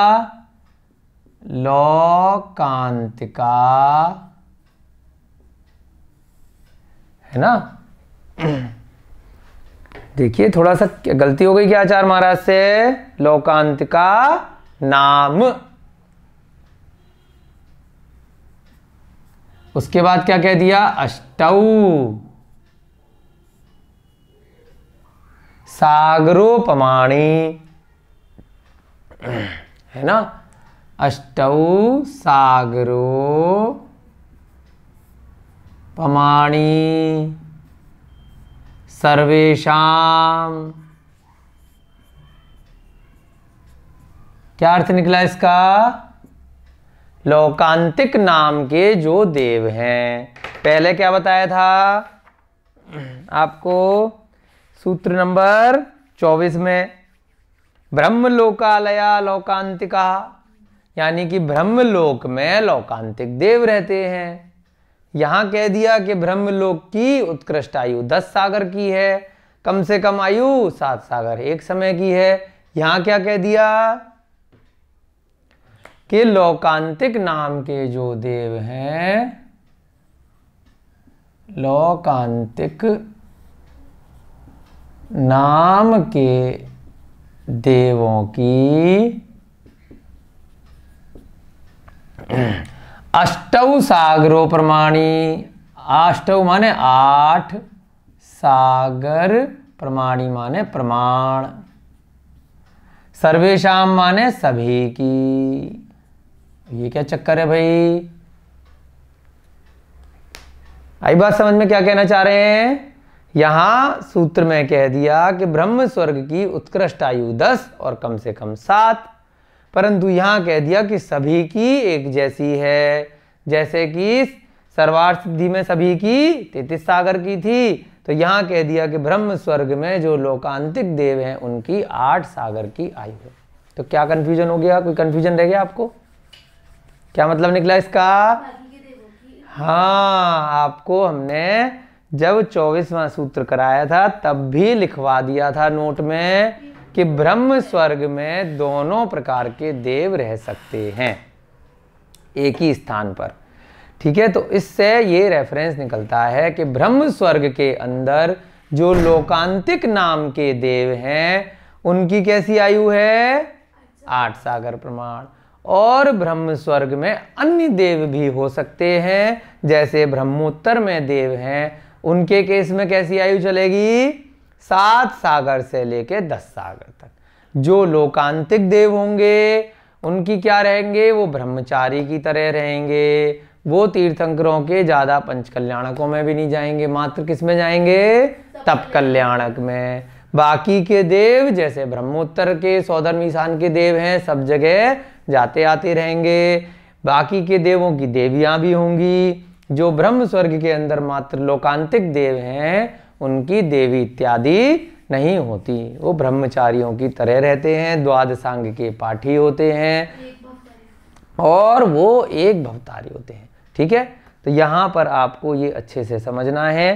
लोकांतिका है ना देखिए थोड़ा सा गलती हो गई क्या आचार्य महाराज से लोकांतिका नाम उसके बाद क्या कह दिया अष्टौ सागरोपमाणी है ना अष्टौ सागरो पमाणी सर्वेशा क्या अर्थ निकला इसका लोकांतिक नाम के जो देव हैं पहले क्या बताया था आपको सूत्र नंबर चौबीस में ब्रह्म लोकालया लोकांतिका यानी कि ब्रह्म लोक में लोकांतिक देव रहते हैं यहां कह दिया कि ब्रह्म लोक की उत्कृष्ट आयु दस सागर की है कम से कम आयु सात सागर एक समय की है यहां क्या कह दिया कि लोकांतिक नाम के जो देव हैं लोकांतिक नाम के देवों की अष्ट सागरो प्रमाणी अष्ट माने आठ सागर प्रमाणी माने प्रमाण सर्वेशा माने सभी की ये क्या चक्कर है भाई आई बात समझ में क्या कहना चाह रहे हैं यहां सूत्र में कह दिया कि ब्रह्म स्वर्ग की उत्कृष्ट आयु दस और कम से कम सात परंतु यहां कह दिया कि सभी की एक जैसी है जैसे कि सर्वार्थ सिद्धि में सभी की तेतीस सागर की थी तो यहां कह दिया कि ब्रह्म स्वर्ग में जो लोकांतिक देव हैं उनकी आठ सागर की आयु है तो क्या कंफ्यूजन हो गया कोई कंफ्यूजन रह गया आपको क्या मतलब निकला इसका हाँ आपको हमने जब चौबीसवा सूत्र कराया था तब भी लिखवा दिया था नोट में कि ब्रह्म स्वर्ग में दोनों प्रकार के देव रह सकते हैं एक ही स्थान पर ठीक है तो इससे ये रेफरेंस निकलता है कि ब्रह्म स्वर्ग के अंदर जो लोकांतिक नाम के देव हैं उनकी कैसी आयु है आठ सागर प्रमाण और ब्रह्म स्वर्ग में अन्य देव भी हो सकते हैं जैसे ब्रह्मोत्तर में देव हैं उनके केस में कैसी आयु चलेगी सात सागर से लेकर दस सागर तक जो लोकांतिक देव होंगे उनकी क्या रहेंगे वो ब्रह्मचारी की तरह रहेंगे वो तीर्थंकरों के ज़्यादा पंचकल्याणकों में भी नहीं जाएंगे मात्र किस में जाएंगे तप कल्याणक में बाकी के देव जैसे ब्रह्मोत्तर के सौदर्म ईशान के देव हैं सब जगह जाते आते रहेंगे बाकी के देवों की देवियाँ भी होंगी जो ब्रह्म स्वर्ग के अंदर मात्र लोकांतिक देव हैं उनकी देवी इत्यादि नहीं होती वो ब्रह्मचारियों की तरह रहते हैं द्वादशांग के पाठी होते हैं और वो एक भवतारी होते हैं ठीक है तो यहाँ पर आपको ये अच्छे से समझना है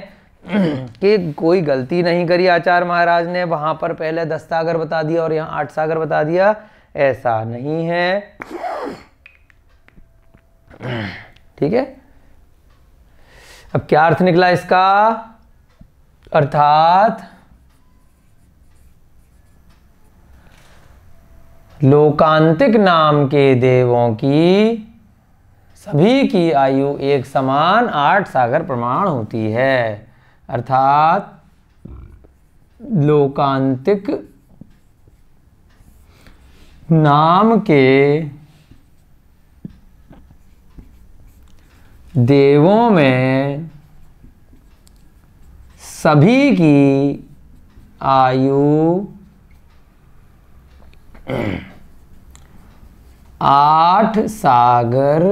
हम्म। कि कोई गलती नहीं करी आचार्य महाराज ने वहां पर पहले दस सागर बता दिया और यहां आठ सागर बता दिया ऐसा नहीं है ठीक है अब क्या अर्थ निकला इसका अर्थात लोकांतिक नाम के देवों की सभी की आयु एक समान आठ सागर प्रमाण होती है अर्थात लोकांतिक नाम के देवों में सभी की आयु आठ सागर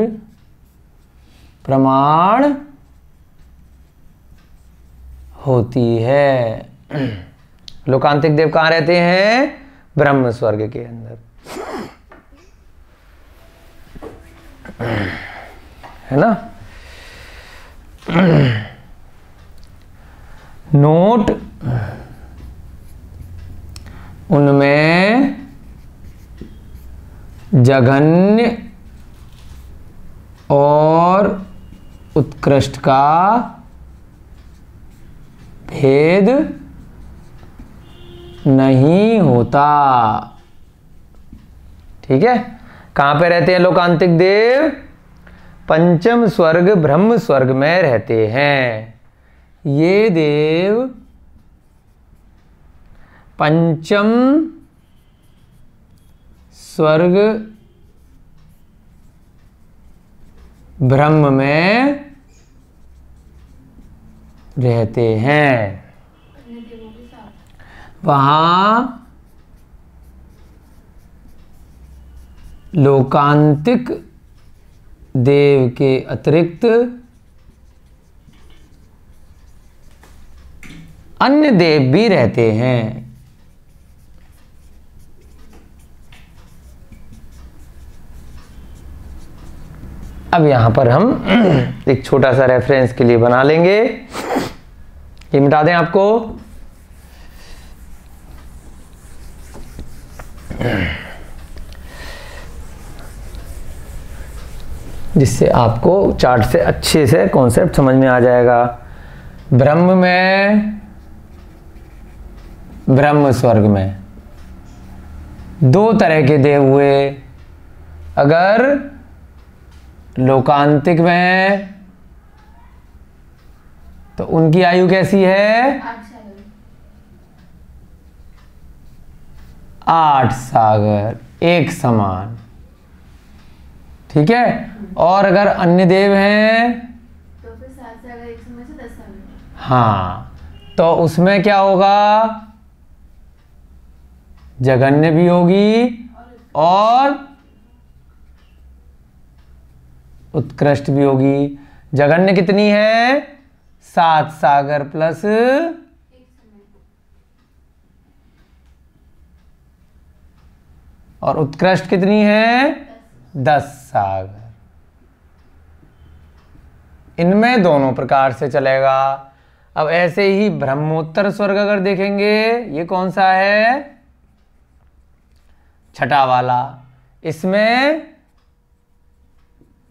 प्रमाण होती है लोकांतिक देव कहां रहते हैं ब्रह्म स्वर्ग के अंदर है ना नोट उनमें जघन्य और उत्कृष्ट का भेद नहीं होता ठीक है कहां पे रहते हैं लोकांतिक देव पंचम स्वर्ग ब्रह्म स्वर्ग में रहते हैं ये देव पंचम स्वर्ग ब्रह्म में रहते हैं वहाँ लोकांतिक देव के अतिरिक्त अन्य देव भी रहते हैं अब यहां पर हम एक छोटा सा रेफरेंस के लिए बना लेंगे ये मिटा दें आपको जिससे आपको चार्ट से अच्छे से कॉन्सेप्ट समझ में आ जाएगा ब्रह्म में ब्रह्म स्वर्ग में दो तरह के देव हुए अगर लोकांतिक में है तो उनकी आयु कैसी है आठ सागर एक समान ठीक है और अगर अन्य देव हैं तो सागर हाँ तो उसमें क्या होगा जगन्य भी होगी और उत्कृष्ट भी होगी जघन्य कितनी है सात सागर प्लस और उत्कृष्ट कितनी है दस सागर इनमें दोनों प्रकार से चलेगा अब ऐसे ही ब्रह्मोत्तर स्वर्ग अगर देखेंगे ये कौन सा है छठा वाला इसमें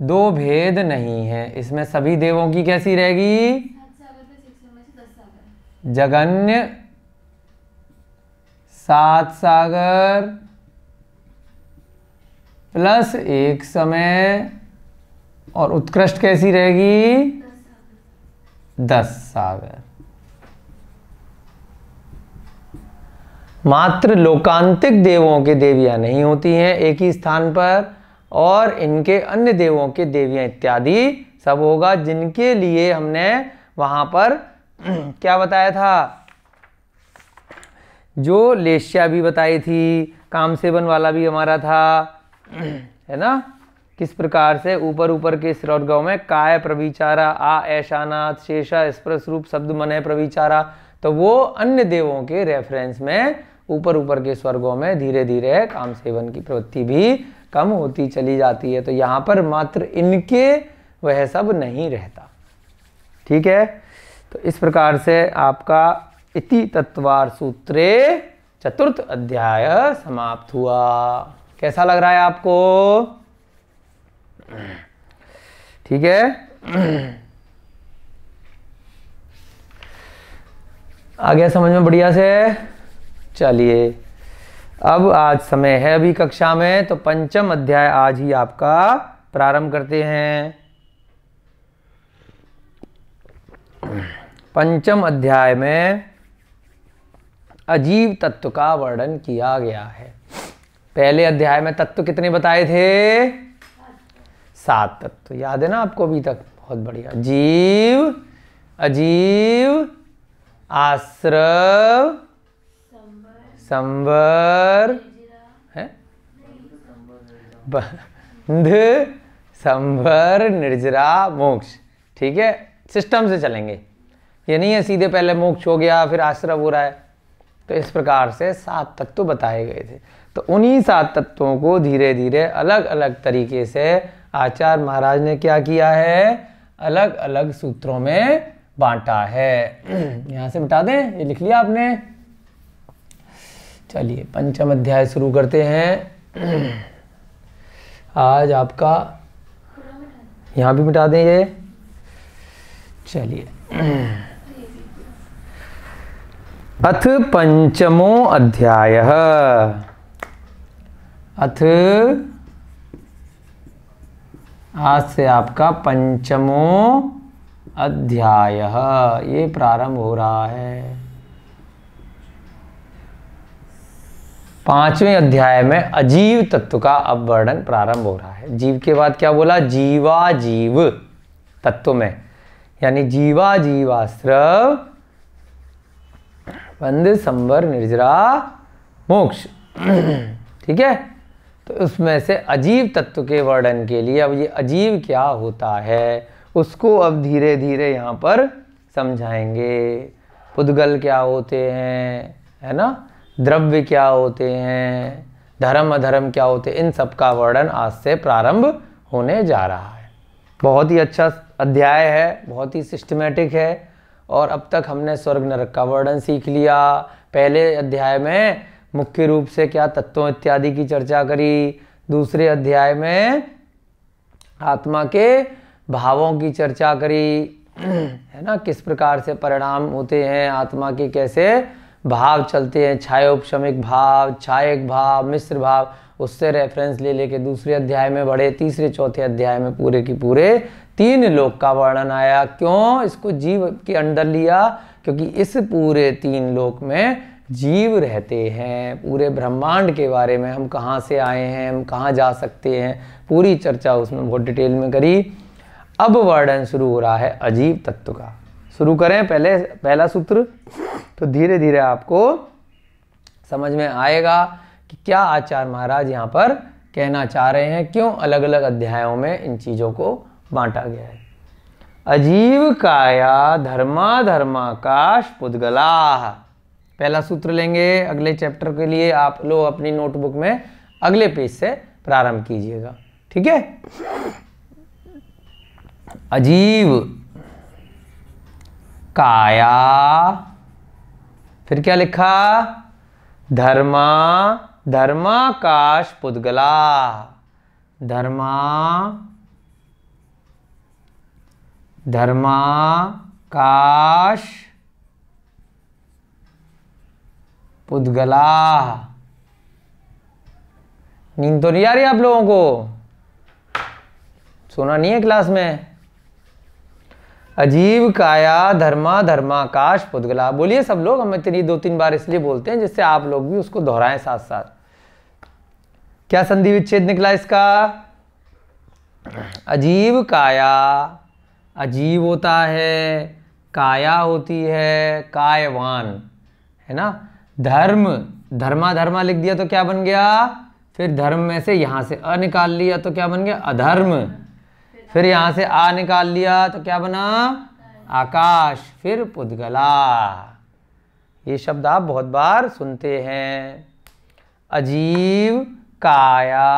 दो भेद नहीं है इसमें सभी देवों की कैसी रहेगी जगन्य सात सागर प्लस एक समय और उत्कृष्ट कैसी रहेगी दस सागर मात्र लोकांतिक देवों के देवियां नहीं होती हैं एक ही स्थान पर और इनके अन्य देवों के देवियां इत्यादि सब होगा जिनके लिए हमने वहां पर क्या बताया था जो लेशिया भी बताई थी सेवन वाला भी हमारा था है ना किस प्रकार से ऊपर ऊपर के सिरौदगांव में काय प्रविचारा आ ऐशानाथ शेषा स्पर्श रूप शब्द मन प्रविचारा तो वो अन्य देवों के रेफरेंस में ऊपर ऊपर के स्वर्गों में धीरे धीरे काम सेवन की प्रवृत्ति भी कम होती चली जाती है तो यहां पर मात्र इनके वह सब नहीं रहता ठीक है तो इस प्रकार से आपका इति तत्वार सूत्रे चतुर्थ अध्याय समाप्त हुआ कैसा लग रहा है आपको ठीक है आ गया समझ में बढ़िया से चलिए अब आज समय है अभी कक्षा में तो पंचम अध्याय आज ही आपका प्रारंभ करते हैं पंचम अध्याय में अजीव तत्व का वर्णन किया गया है पहले अध्याय में तत्व कितने बताए थे सात तत्व याद है ना आपको अभी तक बहुत बढ़िया जीव अजीव आश्रव संवर है बंध संवर निर्जरा मोक्ष ठीक है सिस्टम से चलेंगे ये नहीं है सीधे पहले मोक्ष हो गया फिर आश्रव हो रहा है तो इस प्रकार से सात तत्व बताए गए थे तो उन्हीं सात तत्वों को धीरे धीरे अलग अलग तरीके से आचार्य महाराज ने क्या किया है अलग अलग सूत्रों में बांटा है यहां से बता दें ये लिख लिया आपने चलिए पंचम अध्याय शुरू करते हैं आज आपका यहाँ भी मिटा दें ये चलिए अथ पंचमो अध्याय अथ आज से आपका पंचमो अध्याय ये प्रारंभ हो रहा है पांचवें अध्याय में अजीव तत्व का अब वर्णन प्रारंभ हो रहा है जीव के बाद क्या बोला जीवा जीव तत्व में यानी जीवा जीवास्त्र बंद संवर निर्जरा मोक्ष ठीक है तो उसमें से अजीव तत्व के वर्णन के लिए अब ये अजीव क्या होता है उसको अब धीरे धीरे यहाँ पर समझाएंगे पुद्गल क्या होते हैं है ना द्रव्य क्या होते हैं धर्म अधर्म क्या होते हैं इन सब का वर्णन आज से प्रारंभ होने जा रहा है बहुत ही अच्छा अध्याय है बहुत ही सिस्टमेटिक है और अब तक हमने स्वर्ग नरक का वर्णन सीख लिया पहले अध्याय में मुख्य रूप से क्या तत्वों इत्यादि की चर्चा करी दूसरे अध्याय में आत्मा के भावों की चर्चा करी है ना किस प्रकार से परिणाम होते हैं आत्मा के कैसे भाव चलते हैं छाय उपशमिक भाव छायक भाव मिश्र भाव उससे रेफरेंस ले लेके दूसरे अध्याय में बढ़े तीसरे चौथे अध्याय में पूरे की पूरे तीन लोक का वर्णन आया क्यों इसको जीव के अंडर लिया क्योंकि इस पूरे तीन लोक में जीव रहते हैं पूरे ब्रह्मांड के बारे में हम कहाँ से आए हैं हम कहाँ जा सकते हैं पूरी चर्चा उसमें बहुत डिटेल में करी अब वर्णन शुरू हो रहा है अजीव तत्व का शुरू करें पहले पहला सूत्र तो धीरे धीरे आपको समझ में आएगा कि क्या आचार्य महाराज यहाँ पर कहना चाह रहे हैं क्यों अलग अलग अध्यायों में इन चीज़ों को बांटा गया है अजीव काया धर्मा धर्माकाश पुदगला पहला सूत्र लेंगे अगले चैप्टर के लिए आप लोग अपनी नोटबुक में अगले पेज से प्रारंभ कीजिएगा ठीक है अजीव काया फिर क्या लिखा धर्मा धर्माकाश पुद्गला धर्मा धर्माकाश पुद्गला नींद तो नहीं आ रही आप लोगों को सोना नहीं है क्लास में अजीब काया धर्मा धर्माकाश पुतगला बोलिए सब लोग हम इतनी दो तीन बार इसलिए बोलते हैं जिससे आप लोग भी उसको दोहराएं साथ साथ क्या संधि विच्छेद निकला इसका अजीब काया अजीब होता है काया होती है कायवान है ना धर्म धर्मा धर्मा लिख दिया तो क्या बन गया फिर धर्म में से यहाँ से अ निकाल लिया तो क्या बन गया अधर्म फिर यहाँ से आ निकाल लिया तो क्या बना आकाश फिर पुदगला ये शब्द आप बहुत बार सुनते हैं अजीव काया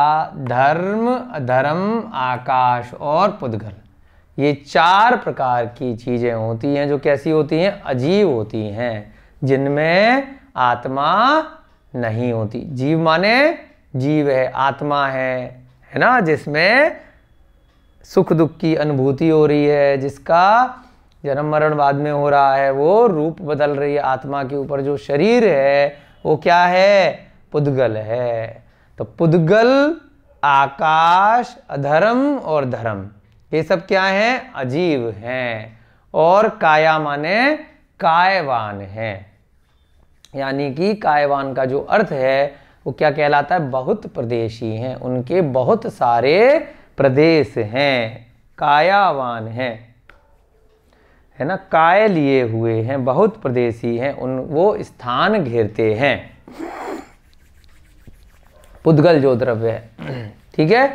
धर्म धर्म आकाश और पुद्गल ये चार प्रकार की चीज़ें होती हैं जो कैसी होती हैं अजीव होती हैं जिनमें आत्मा नहीं होती जीव माने जीव है आत्मा है है ना जिसमें सुख दुख की अनुभूति हो रही है जिसका जन्म मरण बाद में हो रहा है वो रूप बदल रही है आत्मा के ऊपर जो शरीर है वो क्या है पुद्गल है तो पुद्गल आकाश अधर्म और धर्म ये सब क्या है अजीव हैं और काया माने कायवान हैं यानी कि कायवान का जो अर्थ है वो क्या कहलाता है बहुत प्रदेशी हैं उनके बहुत सारे प्रदेश हैं कायावान हैं है ना काय लिए हुए हैं बहुत प्रदेशी हैं उन वो स्थान घेरते हैं पुद्गल जो द्रव्य है ठीक है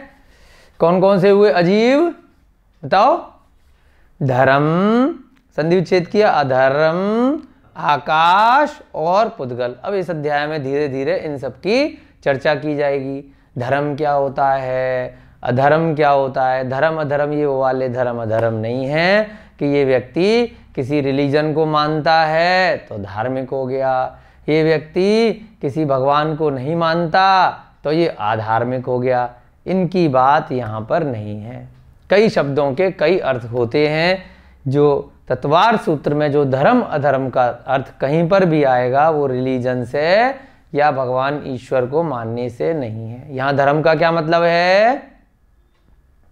कौन कौन से हुए अजीव बताओ धर्म संधि विच्छेद किया अधर्म आकाश और पुद्गल अब इस अध्याय में धीरे धीरे इन सब की चर्चा की जाएगी धर्म क्या होता है अधर्म क्या होता है धर्म अधर्म ये वो वाले धर्म अधर्म नहीं है कि ये व्यक्ति किसी रिलीजन को मानता है तो धार्मिक हो गया ये व्यक्ति किसी भगवान को नहीं मानता तो ये आधार्मिक हो गया इनकी बात यहाँ पर नहीं है कई शब्दों के कई अर्थ होते हैं जो तत्वार सूत्र में जो धर्म अधर्म का अर्थ कहीं पर भी आएगा वो रिलीजन से या भगवान ईश्वर को मानने से नहीं है यहाँ धर्म का क्या मतलब है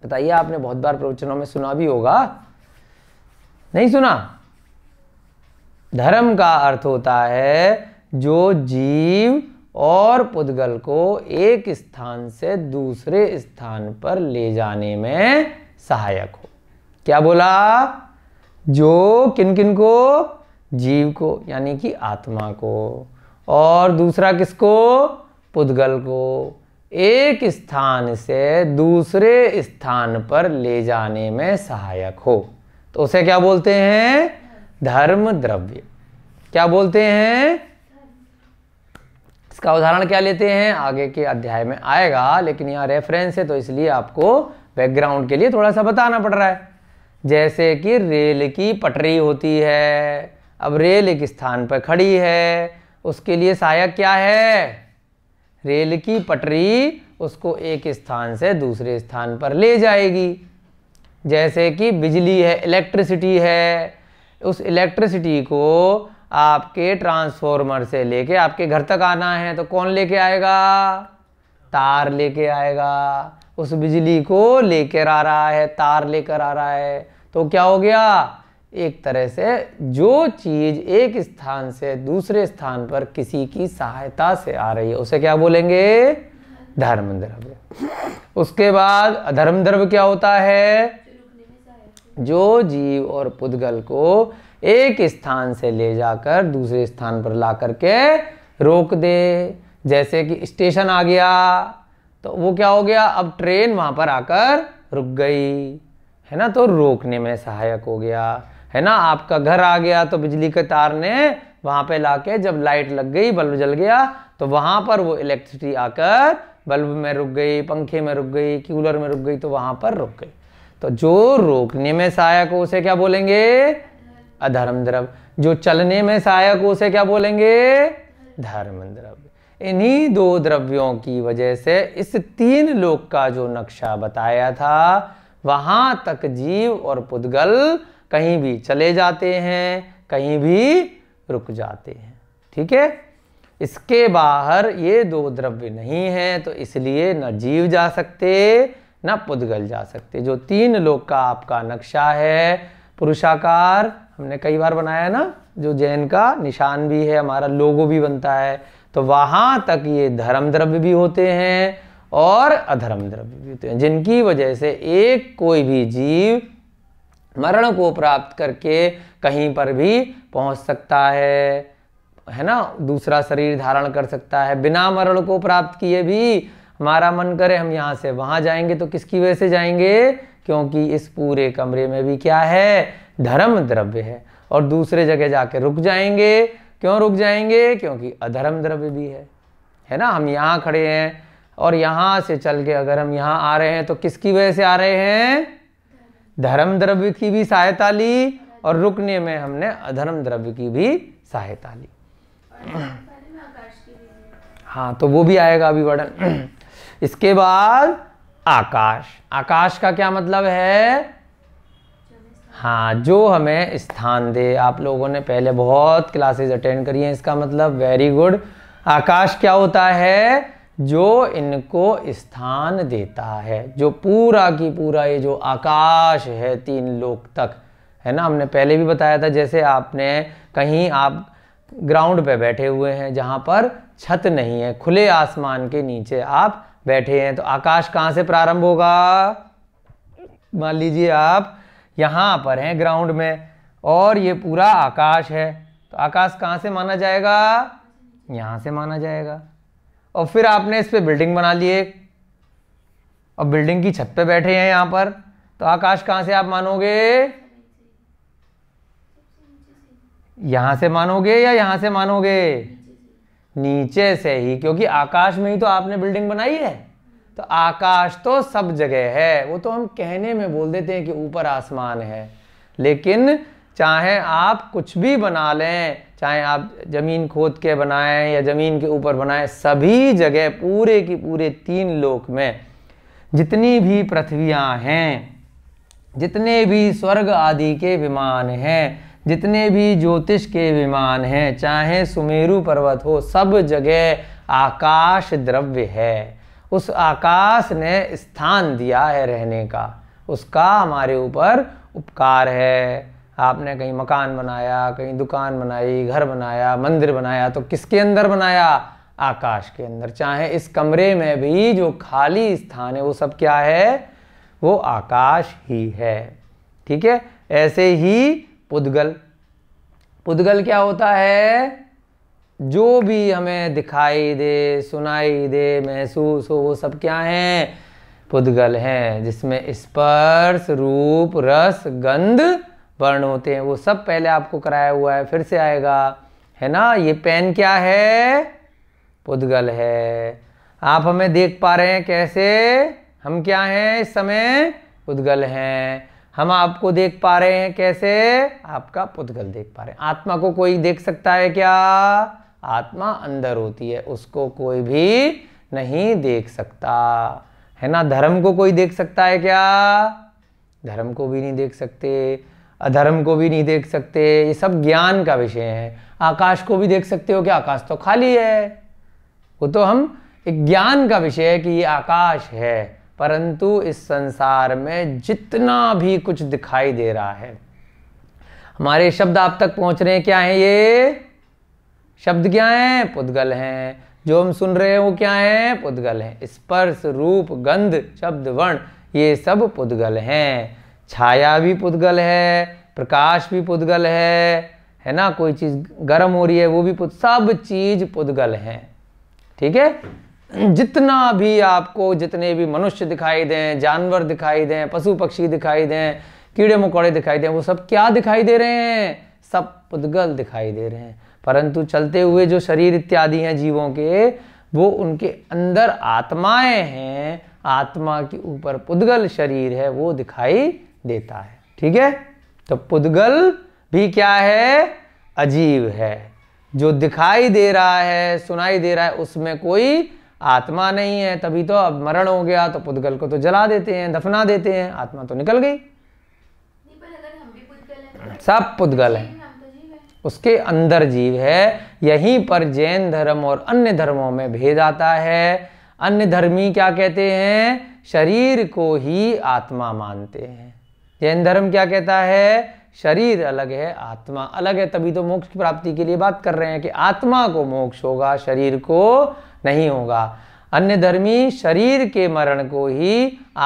बताइए आपने बहुत बार प्रवचनों में सुना भी होगा नहीं सुना धर्म का अर्थ होता है जो जीव और पुद्गल को एक स्थान से दूसरे स्थान पर ले जाने में सहायक हो क्या बोला जो किन किन को जीव को यानी कि आत्मा को और दूसरा किसको पुद्गल को एक स्थान से दूसरे स्थान पर ले जाने में सहायक हो तो उसे क्या बोलते हैं धर्म द्रव्य क्या बोलते हैं इसका उदाहरण क्या लेते हैं आगे के अध्याय में आएगा लेकिन यहाँ रेफरेंस है तो इसलिए आपको बैकग्राउंड के लिए थोड़ा सा बताना पड़ रहा है जैसे कि रेल की पटरी होती है अब रेल एक स्थान पर खड़ी है उसके लिए सहायक क्या है रेल की पटरी उसको एक स्थान से दूसरे स्थान पर ले जाएगी जैसे कि बिजली है इलेक्ट्रिसिटी है उस इलेक्ट्रिसिटी को आपके ट्रांसफॉर्मर से लेके आपके घर तक आना है तो कौन लेके आएगा तार लेके आएगा उस बिजली को लेकर आ रहा है तार लेकर आ रहा है तो क्या हो गया एक तरह से जो चीज़ एक स्थान से दूसरे स्थान पर किसी की सहायता से आ रही है उसे क्या बोलेंगे धर्म द्रव्य उसके बाद अधर्म द्रव्य क्या होता है जो जीव और पुद्गल को एक स्थान से ले जाकर दूसरे स्थान पर ला करके रोक दे जैसे कि स्टेशन आ गया तो वो क्या हो गया अब ट्रेन वहां पर आकर रुक गई है ना तो रोकने में सहायक हो गया है ना आपका घर आ गया तो बिजली के तार ने वहां पे लाके जब लाइट लग गई बल्ब जल गया तो वहां पर वो इलेक्ट्रिसिटी आकर बल्ब में रुक गई पंखे में रुक गई कूलर में रुक गई तो वहां पर रुक गई तो जो रोकने में सहायक हो उसे क्या बोलेंगे अधर्म द्रव जो चलने में सहायक हो उसे क्या बोलेंगे धर्म द्रव्य इन्हीं दो द्रव्यों की वजह से इस तीन लोक का जो नक्शा बताया था वहां तक जीव और पुद्गल कहीं भी चले जाते हैं कहीं भी रुक जाते हैं ठीक है इसके बाहर ये दो द्रव्य नहीं हैं तो इसलिए न जीव जा सकते न पुद्गल जा सकते जो तीन लोक का आपका नक्शा है पुरुषाकार हमने कई बार बनाया ना जो जैन का निशान भी है हमारा लोगो भी बनता है तो वहाँ तक ये धर्म द्रव्य भी होते हैं और अधर्म द्रव्य भी होते हैं जिनकी वजह से एक कोई भी जीव मरण को प्राप्त करके कहीं पर भी पहुंच सकता है है ना दूसरा शरीर धारण कर सकता है बिना मरण को प्राप्त किए भी हमारा मन करे हम यहाँ से वहाँ जाएंगे तो किसकी वजह से जाएंगे क्योंकि इस पूरे कमरे में भी क्या है धर्म द्रव्य है और दूसरे जगह जाके रुक जाएंगे क्यों रुक जाएंगे क्योंकि अधर्म द्रव्य भी है है ना हम यहाँ खड़े हैं और यहाँ से चल के अगर हम यहाँ आ रहे हैं तो किसकी वजह से आ रहे हैं धर्म द्रव्य की भी सहायता ली और रुकने में हमने अधर्म द्रव्य की भी सहायता ली हाँ तो वो भी आएगा अभी वर्णन इसके बाद आकाश आकाश का क्या मतलब है हाँ जो हमें स्थान दे आप लोगों ने पहले बहुत क्लासेस अटेंड करी हैं इसका मतलब वेरी गुड आकाश क्या होता है जो इनको स्थान देता है जो पूरा की पूरा ये जो आकाश है तीन लोक तक है ना हमने पहले भी बताया था जैसे आपने कहीं आप ग्राउंड पे बैठे हुए हैं जहाँ पर छत नहीं है खुले आसमान के नीचे आप बैठे हैं तो आकाश कहाँ से प्रारंभ होगा मान लीजिए आप यहाँ पर हैं ग्राउंड में और ये पूरा आकाश है तो आकाश कहाँ से माना जाएगा यहाँ से माना जाएगा और फिर आपने इस पर बिल्डिंग बना ली एक और बिल्डिंग की छत पे बैठे हैं यहाँ पर तो आकाश कहाँ से आप मानोगे यहाँ से मानोगे या यहाँ से मानोगे नीचे से ही क्योंकि आकाश में ही तो आपने बिल्डिंग बनाई है तो आकाश तो सब जगह है वो तो हम कहने में बोल देते हैं कि ऊपर आसमान है लेकिन चाहे आप कुछ भी बना लें चाहे आप ज़मीन खोद के बनाएं या ज़मीन के ऊपर बनाएं सभी जगह पूरे की पूरे तीन लोक में जितनी भी पृथ्वियाँ हैं जितने भी स्वर्ग आदि के विमान हैं जितने भी ज्योतिष के विमान हैं चाहे सुमेरु पर्वत हो सब जगह आकाश द्रव्य है उस आकाश ने स्थान दिया है रहने का उसका हमारे ऊपर उपकार है आपने कहीं मकान बनाया कहीं दुकान बनाई घर बनाया मंदिर बनाया तो किसके अंदर बनाया आकाश के अंदर चाहे इस कमरे में भी जो खाली स्थान है वो सब क्या है वो आकाश ही है ठीक है ऐसे ही पुद्गल पुद्गल क्या होता है जो भी हमें दिखाई दे सुनाई दे महसूस हो वो सब क्या है पुद्गल है जिसमें स्पर्श रूप रस गंध वर्ण होते हैं वो सब पहले आपको कराया हुआ है फिर से आएगा है ना ये पेन क्या है पुद्गल है आप हमें देख पा रहे हैं कैसे हम क्या हैं इस समय पुद्गल हैं हम आपको देख पा रहे हैं कैसे आपका पुद्गल देख पा रहे हैं आत्मा को कोई देख सकता है क्या आत्मा अंदर होती है उसको कोई भी नहीं देख सकता है ना धर्म को कोई देख सकता है क्या धर्म को भी नहीं देख सकते अधर्म को भी नहीं देख सकते ये सब ज्ञान का विषय है आकाश को भी देख सकते हो कि आकाश तो खाली है वो तो हम एक ज्ञान का विषय है कि ये आकाश है परंतु इस संसार में जितना भी कुछ दिखाई दे रहा है हमारे शब्द आप तक पहुंच रहे हैं क्या है ये शब्द क्या है पुद्गल हैं जो हम सुन रहे हैं वो क्या है पुद्गल हैं स्पर्श रूप गंध शब्द वर्ण ये सब पुद्गल हैं छाया भी पुद्गल है प्रकाश भी पुद्गल है है ना कोई चीज़ गर्म हो रही है वो भी पुद सब चीज़ पुद्गल है ठीक है जितना भी आपको जितने भी मनुष्य दिखाई दें जानवर दिखाई दें पशु पक्षी दिखाई दें कीड़े मकोड़े दिखाई दें वो सब क्या दिखाई दे रहे हैं सब पुद्गल दिखाई दे रहे हैं परंतु चलते हुए जो शरीर इत्यादि हैं जीवों के वो उनके अंदर आत्माएं हैं आत्मा के ऊपर पुद्गल शरीर है वो दिखाई देता है ठीक है तो पुद्गल भी क्या है अजीव है जो दिखाई दे रहा है सुनाई दे रहा है उसमें कोई आत्मा नहीं है तभी तो अब मरण हो गया तो पुद्गल को तो जला देते हैं दफना देते हैं आत्मा तो निकल गई तो सब पुद्गल है तो उसके अंदर जीव है यहीं पर जैन धर्म और अन्य धर्मों में भेद आता है अन्य धर्मी क्या कहते हैं शरीर को ही आत्मा मानते हैं जैन धर्म क्या कहता है शरीर अलग है आत्मा अलग है तभी तो मोक्ष की प्राप्ति के लिए बात कर रहे हैं कि आत्मा को मोक्ष होगा शरीर को नहीं होगा अन्य धर्मी शरीर के मरण को ही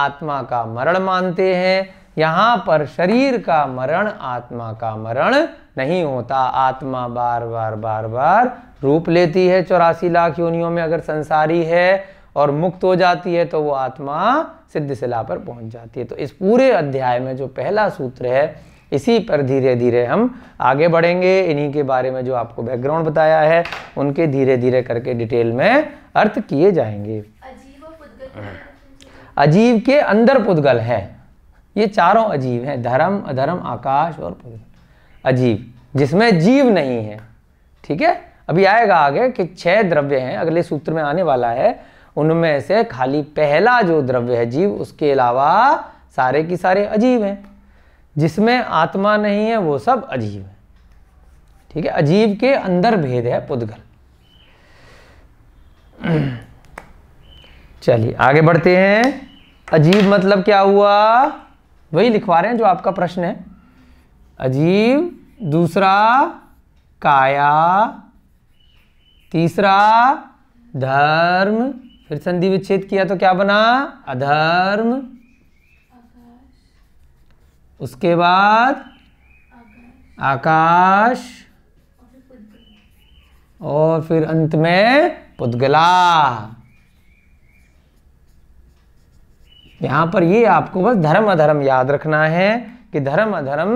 आत्मा का मरण मानते हैं यहाँ पर शरीर का मरण आत्मा का मरण नहीं होता आत्मा बार बार बार बार रूप लेती है चौरासी लाख योनियों में अगर संसारी है और मुक्त हो जाती है तो वो आत्मा सिद्ध शिला पर पहुंच जाती है तो इस पूरे अध्याय में जो पहला सूत्र है इसी पर धीरे धीरे हम आगे बढ़ेंगे इन्हीं के बारे में जो आपको बैकग्राउंड बताया है उनके धीरे धीरे करके डिटेल में अर्थ किए जाएंगे अजीव के अंदर पुद्गल है ये चारों अजीव हैं धर्म अधर्म आकाश और पुद्गल अजीव जिसमें जीव नहीं है ठीक है अभी आएगा आगे कि छह द्रव्य हैं अगले सूत्र में आने वाला है उनमें से खाली पहला जो द्रव्य है जीव उसके अलावा सारे की सारे अजीव हैं जिसमें आत्मा नहीं है वो सब अजीव है ठीक है अजीव के अंदर भेद है पुद्गल चलिए आगे बढ़ते हैं अजीब मतलब क्या हुआ वही लिखवा रहे हैं जो आपका प्रश्न है अजीब दूसरा काया तीसरा धर्म फिर संधि विच्छेद किया तो क्या बना अधर्म उसके बाद आकाश और फिर अंत में पुद्गला यहां पर ये आपको बस धर्म अधर्म याद रखना है कि धर्म अधर्म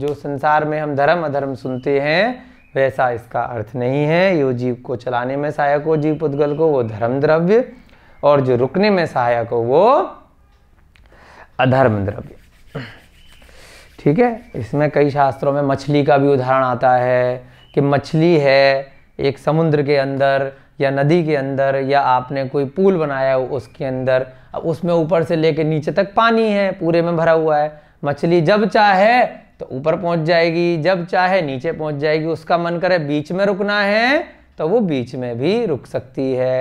जो संसार में हम धर्म अधर्म सुनते हैं वैसा इसका अर्थ नहीं है यो जीव को चलाने में सहायक हो जीव पुद्गल को वो धर्म द्रव्य और जो रुकने में सहायक हो वो अधर्म द्रव्य ठीक है इसमें कई शास्त्रों में मछली का भी उदाहरण आता है कि मछली है एक समुद्र के अंदर या नदी के अंदर या आपने कोई पूल बनाया हो उसके अंदर अब उसमें ऊपर से लेके नीचे तक पानी है पूरे में भरा हुआ है मछली जब चाहे तो ऊपर पहुंच जाएगी जब चाहे नीचे पहुंच जाएगी उसका मन करे बीच में रुकना है तो वो बीच में भी रुक सकती है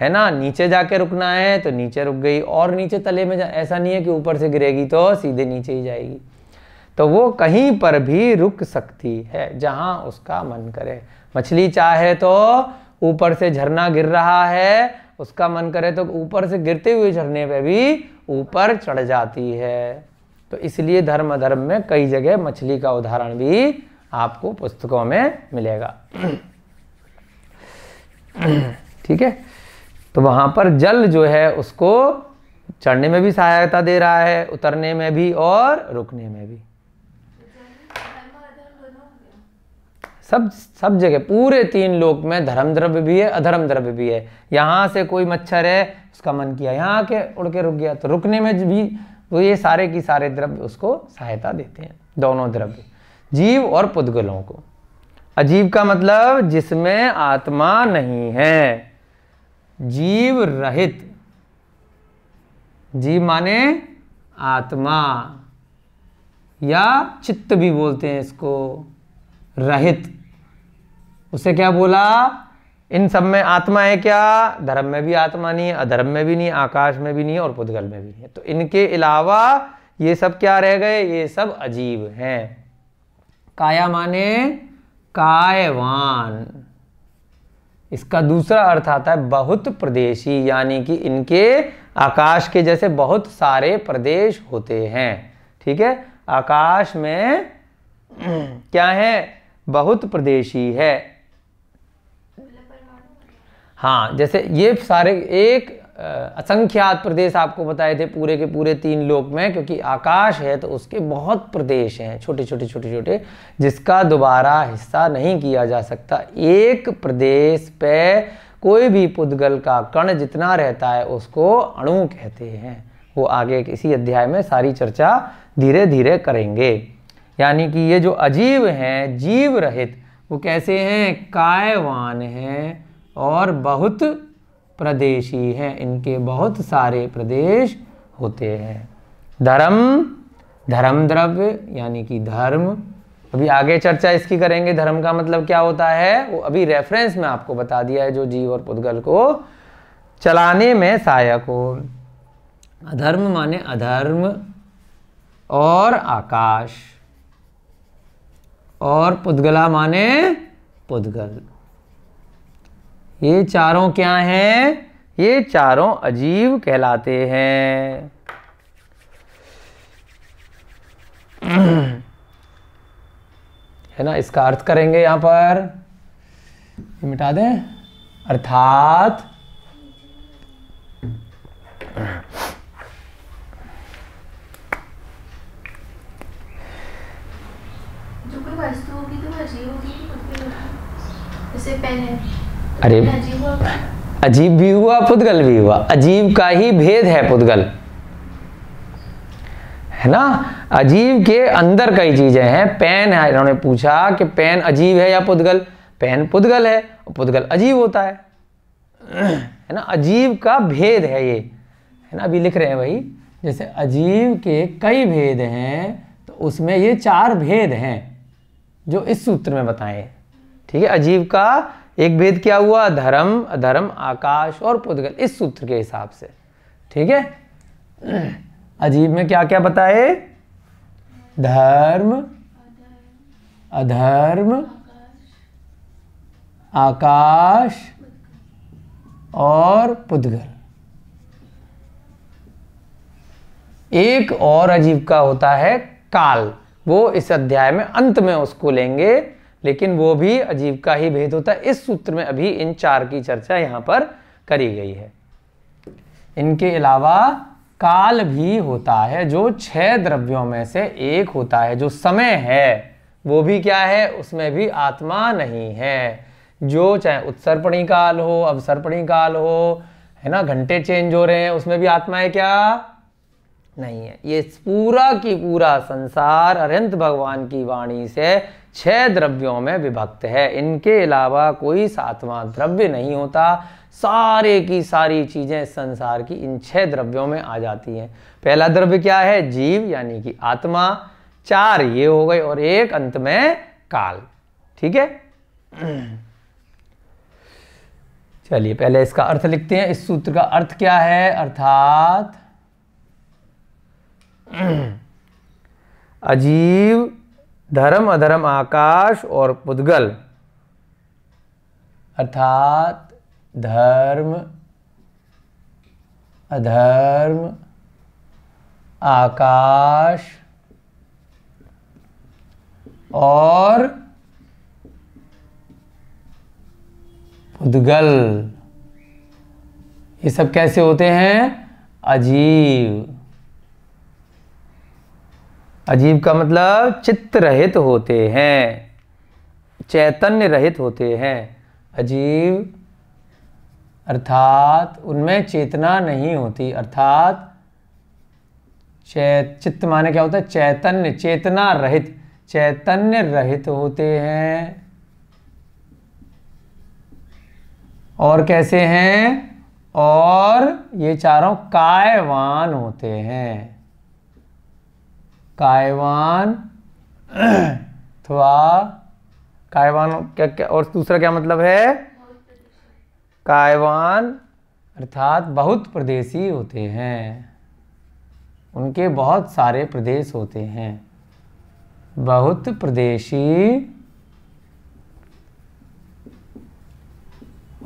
है ना नीचे जाके रुकना है तो नीचे रुक गई और नीचे तले में जा ऐसा नहीं है कि ऊपर से गिरेगी तो सीधे नीचे ही जाएगी तो वो कहीं पर भी रुक सकती है जहाँ उसका मन करे मछली चाहे तो ऊपर से झरना गिर रहा है उसका मन करे तो ऊपर से गिरते हुए झरने पे भी ऊपर चढ़ जाती है तो इसलिए धर्म अधर्म में कई जगह मछली का उदाहरण भी आपको पुस्तकों में मिलेगा ठीक है तो वहां पर जल जो है उसको चढ़ने में भी सहायता दे रहा है उतरने में भी और रुकने में भी सब सब जगह पूरे तीन लोक में धर्म द्रव्य भी है अधर्म द्रव्य भी है यहां से कोई मच्छर है उसका मन किया यहां के उड़ के रुक गया तो रुकने में भी तो ये सारे की सारे द्रव्य उसको सहायता देते हैं दोनों द्रव्य जीव और पुद्गलों को अजीव का मतलब जिसमें आत्मा नहीं है जीव रहित जीव माने आत्मा या चित्त भी बोलते हैं इसको रहित उसे क्या बोला इन सब में आत्मा है क्या धर्म में भी आत्मा नहीं है अधर्म में भी नहीं आकाश में भी नहीं है और पुद्गल में भी नहीं है तो इनके अलावा ये सब क्या रह गए ये सब अजीब हैं काया माने कायवान इसका दूसरा अर्थ आता है बहुत प्रदेशी यानी कि इनके आकाश के जैसे बहुत सारे प्रदेश होते हैं ठीक है आकाश में क्या है बहुत प्रदेशी है हाँ जैसे ये सारे एक असंख्यात प्रदेश आपको बताए थे पूरे के पूरे तीन लोक में क्योंकि आकाश है तो उसके बहुत प्रदेश हैं छोटे छोटे छोटे छोटे जिसका दोबारा हिस्सा नहीं किया जा सकता एक प्रदेश पे कोई भी पुद्गल का कण जितना रहता है उसको अणु कहते हैं वो आगे इसी अध्याय में सारी चर्चा धीरे धीरे करेंगे यानी कि ये जो अजीव हैं जीव रहित वो कैसे हैं कायवान हैं और बहुत प्रदेशी है इनके बहुत सारे प्रदेश होते हैं धर्म धर्म द्रव्य यानी कि धर्म अभी आगे चर्चा इसकी करेंगे धर्म का मतलब क्या होता है वो अभी रेफरेंस में आपको बता दिया है जो जीव और पुद्गल को चलाने में सहायक हो अधर्म माने अधर्म और आकाश और पुद्गला माने पुद्गल ये चारों क्या हैं ये चारों अजीव कहलाते हैं है ना इसका अर्थ करेंगे यहां पर मिटा दें अर्थात जो कोई वस्तु होगी तो अजीब होगी पेन है अरे अजीब भी हुआ पुद्गल भी हुआ अजीब का ही भेद है पुद्गल है ना अजीब के अंदर कई चीजें हैं पेन है इन्होंने पूछा कि पेन अजीब है या पुद्गल पेन पुद्गल है और पुद्गल अजीब होता है है ना अजीब का भेद है ये है ना अभी लिख रहे हैं भाई जैसे अजीब के कई भेद हैं तो उसमें ये चार भेद हैं जो इस सूत्र में बताएं ठीक है अजीब का एक भेद क्या हुआ धर्म अधर्म आकाश और पुद्गल इस सूत्र के हिसाब से ठीक है अजीब में क्या क्या बताए धर्म अधर्म आकाश और पुद्गल एक और अजीब का होता है काल वो इस अध्याय में अंत में उसको लेंगे लेकिन वो भी अजीब का ही भेद होता है इस सूत्र में अभी इन चार की चर्चा यहां पर करी गई है इनके अलावा काल भी होता है जो छह द्रव्यों में से एक होता है जो समय है वो भी क्या है उसमें भी आत्मा नहीं है जो चाहे उत्सर्पणी काल हो अवसर्पणी काल हो है ना घंटे चेंज हो रहे हैं उसमें भी आत्मा है क्या नहीं है ये पूरा की पूरा संसार अरंत भगवान की वाणी से छह द्रव्यों में विभक्त है इनके अलावा कोई सातवां द्रव्य नहीं होता सारे की सारी चीज़ें संसार की इन छह द्रव्यों में आ जाती हैं पहला द्रव्य क्या है जीव यानी कि आत्मा चार ये हो गए और एक अंत में काल ठीक है चलिए पहले इसका अर्थ लिखते हैं इस सूत्र का अर्थ क्या है अर्थात अजीव धर्म अधर्म आकाश और पुद्गल अर्थात धर्म अधर्म आकाश और उद्गल ये सब कैसे होते हैं अजीव अजीब का मतलब चित्त रहित होते हैं चैतन्य रहित होते हैं अजीब अर्थात उनमें चेतना नहीं होती अर्थात चित्त माने क्या होता है चैतन्य चेतना रहित चैतन्य रहित होते हैं और कैसे हैं और ये चारों कायवान होते हैं कायवान थ्वा कायवान क्या क्या और दूसरा क्या मतलब है कायवान अर्थात बहुत प्रदेशी होते हैं उनके बहुत सारे प्रदेश होते हैं बहुत प्रदेशी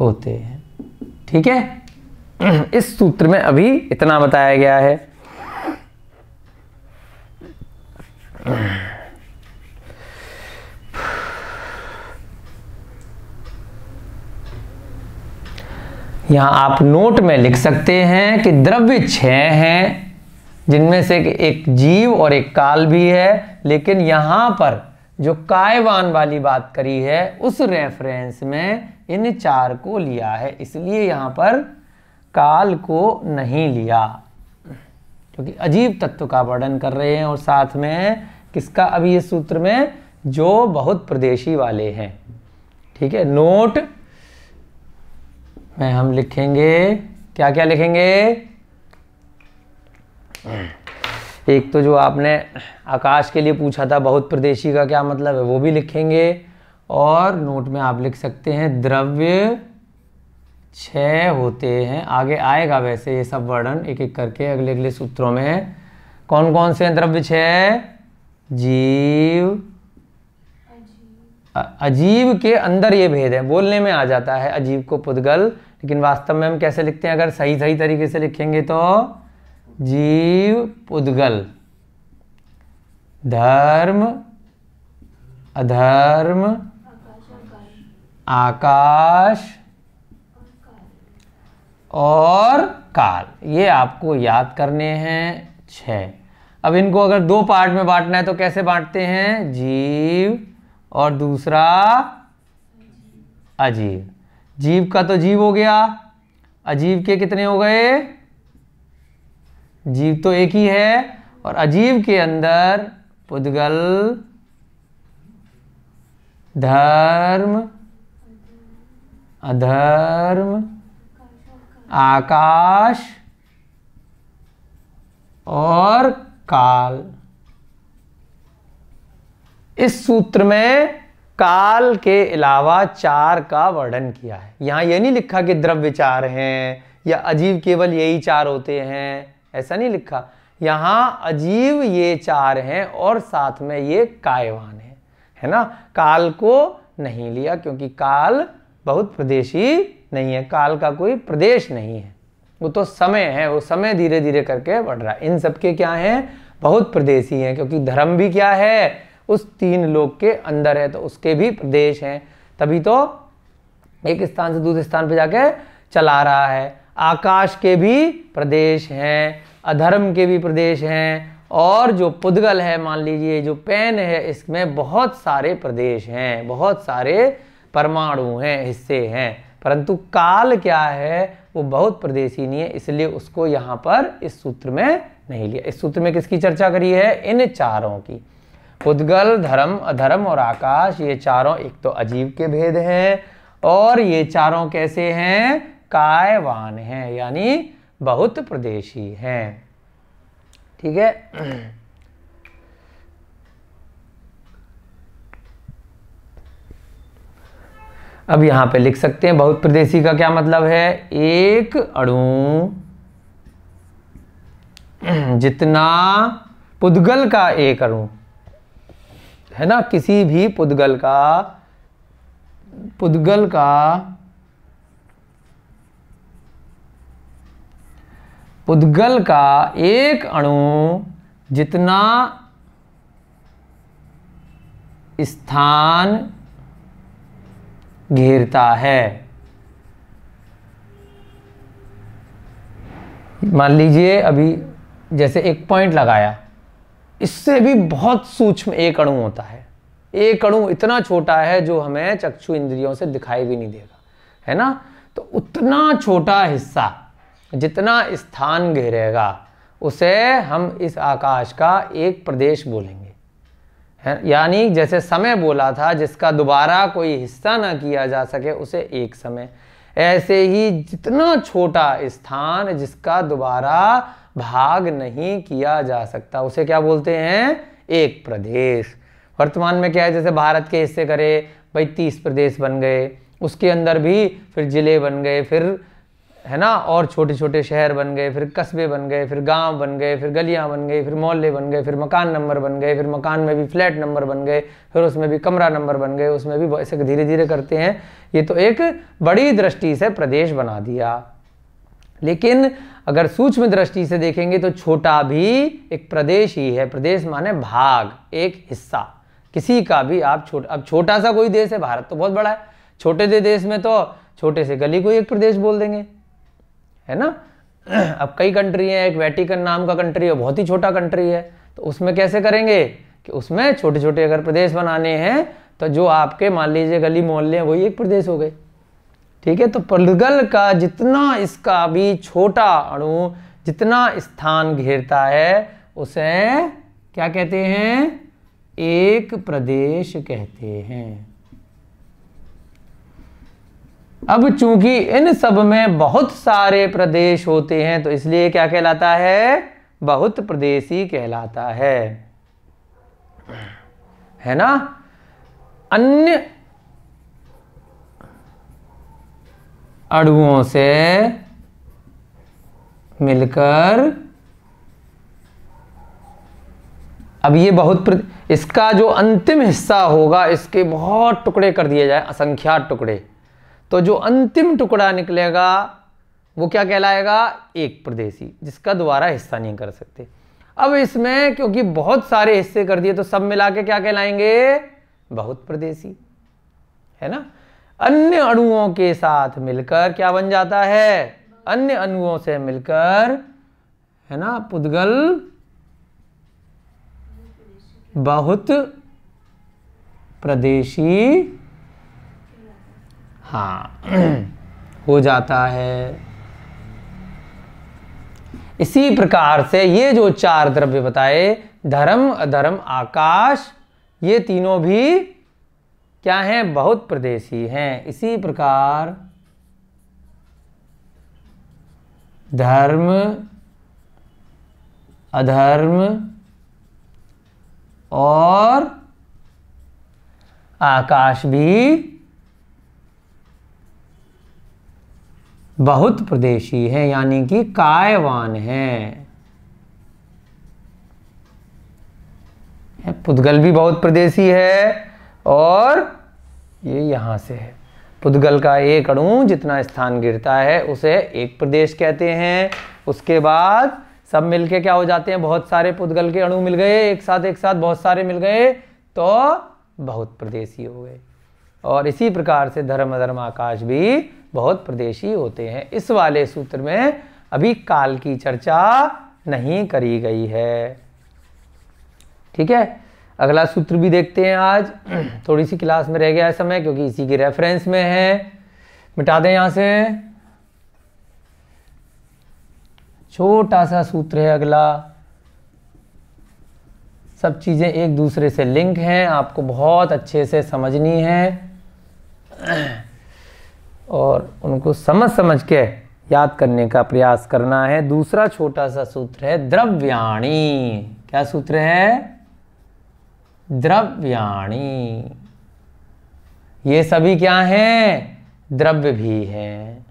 होते हैं ठीक है इस सूत्र में अभी इतना बताया गया है यहां आप नोट में लिख सकते हैं कि द्रव्य छह हैं जिनमें से एक जीव और एक काल भी है लेकिन यहां पर जो कायवान वाली बात करी है उस रेफरेंस में इन चार को लिया है इसलिए यहां पर काल को नहीं लिया क्योंकि अजीब तत्व का वर्णन कर रहे हैं और साथ में किसका अभी इस सूत्र में जो बहुत प्रदेशी वाले हैं ठीक है नोट में हम लिखेंगे क्या क्या लिखेंगे एक तो जो आपने आकाश के लिए पूछा था बहुत प्रदेशी का क्या मतलब है वो भी लिखेंगे और नोट में आप लिख सकते हैं द्रव्य छः होते हैं आगे आएगा वैसे ये सब वर्णन एक एक करके अगले अगले सूत्रों में कौन कौन से हैं द्रव्य छः जीव अजीब के अंदर ये भेद है बोलने में आ जाता है अजीब को पुद्गल लेकिन वास्तव में हम कैसे लिखते हैं अगर सही सही तरीके से लिखेंगे तो जीव पुद्गल धर्म अधर्म आकाश और काल ये आपको याद करने हैं छः अब इनको अगर दो पार्ट में बांटना है तो कैसे बांटते हैं जीव और दूसरा अजीब जीव का तो जीव हो गया अजीब के कितने हो गए जीव तो एक ही है और अजीब के अंदर पुद्गल धर्म अधर्म आकाश और काल इस सूत्र में काल के अलावा चार का वर्णन किया है यहाँ यह नहीं लिखा कि द्रव्य चार हैं या अजीव केवल यही चार होते हैं ऐसा नहीं लिखा यहाँ अजीव ये चार हैं और साथ में ये कायवान है है ना काल को नहीं लिया क्योंकि काल बहुत प्रदेशी नहीं है काल का कोई प्रदेश नहीं है वो तो समय है वो समय धीरे धीरे करके बढ़ रहा है इन सबके क्या हैं बहुत प्रदेश ही हैं क्योंकि धर्म भी क्या है उस तीन लोग के अंदर है तो उसके भी प्रदेश हैं तभी तो एक स्थान से दूसरे स्थान पर जाके चला रहा है आकाश के भी प्रदेश हैं अधर्म के भी प्रदेश हैं और जो पुद्गल है मान लीजिए जो पेन है इसमें बहुत सारे प्रदेश हैं बहुत सारे परमाणु हैं हिस्से हैं परंतु काल क्या है वो बहुत नहीं है इसलिए उसको यहाँ पर इस सूत्र में नहीं लिया इस सूत्र में किसकी चर्चा करी है इन चारों की उद्गल धर्म अधर्म और आकाश ये चारों एक तो अजीव के भेद हैं और ये चारों कैसे हैं कायवान हैं यानी बहुत प्रदेशी हैं ठीक है अब यहाँ पे लिख सकते हैं बहुत प्रदेशी का क्या मतलब है एक अणु जितना पुद्गल का एक अणु है ना किसी भी पुद्गल का पुद्गल का पुद्गल का एक अणु जितना स्थान घेरता है मान लीजिए अभी जैसे एक पॉइंट लगाया इससे भी बहुत सूक्ष्म एक अणु होता है एक अणु इतना छोटा है जो हमें चक्षु इंद्रियों से दिखाई भी नहीं देगा है ना तो उतना छोटा हिस्सा जितना स्थान घेरेगा उसे हम इस आकाश का एक प्रदेश बोलेंगे यानी जैसे समय बोला था जिसका दोबारा कोई हिस्सा ना किया जा सके उसे एक समय ऐसे ही जितना छोटा स्थान जिसका दोबारा भाग नहीं किया जा सकता उसे क्या बोलते हैं एक प्रदेश वर्तमान में क्या है जैसे भारत के हिस्से करे भाई तीस प्रदेश बन गए उसके अंदर भी फिर ज़िले बन गए फिर है ना और छोटे छोटे शहर बन गए फिर कस्बे बन गए फिर गांव बन गए फिर गलियां बन गई फिर मोहल्ले बन गए फिर मकान नंबर बन गए फिर मकान में भी फ्लैट नंबर बन गए फिर उसमें भी कमरा नंबर बन गए उसमें भी ऐसे धीरे धीरे करते हैं ये तो एक बड़ी दृष्टि से प्रदेश बना दिया लेकिन अगर सूक्ष्म दृष्टि से देखेंगे तो छोटा भी एक प्रदेश ही है प्रदेश माने भाग एक हिस्सा किसी का भी आप छोटा अब छोटा सा कोई देश है भारत तो बहुत बड़ा है छोटे से देश में तो छोटे से गली को एक प्रदेश बोल देंगे है ना अब कई कंट्री हैं एक वेटिकन नाम का कंट्री है बहुत ही छोटा कंट्री है तो उसमें कैसे करेंगे कि उसमें छोटे छोटे अगर प्रदेश बनाने हैं तो जो आपके मान लीजिए गली मोहल्ले हैं वही एक प्रदेश हो गए ठीक है तो पलगल का जितना इसका भी छोटा अणु जितना स्थान घेरता है उसे क्या कहते हैं एक प्रदेश कहते हैं अब चूंकि इन सब में बहुत सारे प्रदेश होते हैं तो इसलिए क्या कहलाता है बहुत प्रदेशी कहलाता है है ना अन्य अड़ुओं से मिलकर अब ये बहुत इसका जो अंतिम हिस्सा होगा इसके बहुत टुकड़े कर दिए जाए असंख्या टुकड़े तो जो अंतिम टुकड़ा निकलेगा वो क्या कहलाएगा एक प्रदेशी जिसका दोबारा हिस्सा नहीं कर सकते अब इसमें क्योंकि बहुत सारे हिस्से कर दिए तो सब मिला के क्या कहलाएंगे बहुत प्रदेशी है ना अन्य अणुओं के साथ मिलकर क्या बन जाता है अन्य अणुओं से मिलकर है ना पुद्गल बहुत प्रदेशी हाँ हो जाता है इसी प्रकार से ये जो चार द्रव्य बताए धर्म अधर्म आकाश ये तीनों भी क्या हैं बहुत प्रदेशी हैं इसी प्रकार धर्म अधर्म और आकाश भी बहुत प्रदेशी है यानी कि कायवान है पुद्गल भी बहुत प्रदेशी है और ये यहां से है पुद्गल का एक अणु जितना स्थान गिरता है उसे एक प्रदेश कहते हैं उसके बाद सब मिलके क्या हो जाते हैं बहुत सारे पुद्गल के अणु मिल गए एक साथ एक साथ बहुत सारे मिल गए तो बहुत प्रदेशी हो गए और इसी प्रकार से धर्म धर्म आकाश भी बहुत प्रदेशी होते हैं इस वाले सूत्र में अभी काल की चर्चा नहीं करी गई है ठीक है अगला सूत्र भी देखते हैं आज थोड़ी सी क्लास में रह गया है समय क्योंकि इसी के रेफरेंस में है मिटा दें यहां से छोटा सा सूत्र है अगला सब चीज़ें एक दूसरे से लिंक हैं आपको बहुत अच्छे से समझनी है और उनको समझ समझ के याद करने का प्रयास करना है दूसरा छोटा सा सूत्र है द्रव्याणी क्या सूत्र है द्रव्याणी ये सभी क्या हैं द्रव्य भी हैं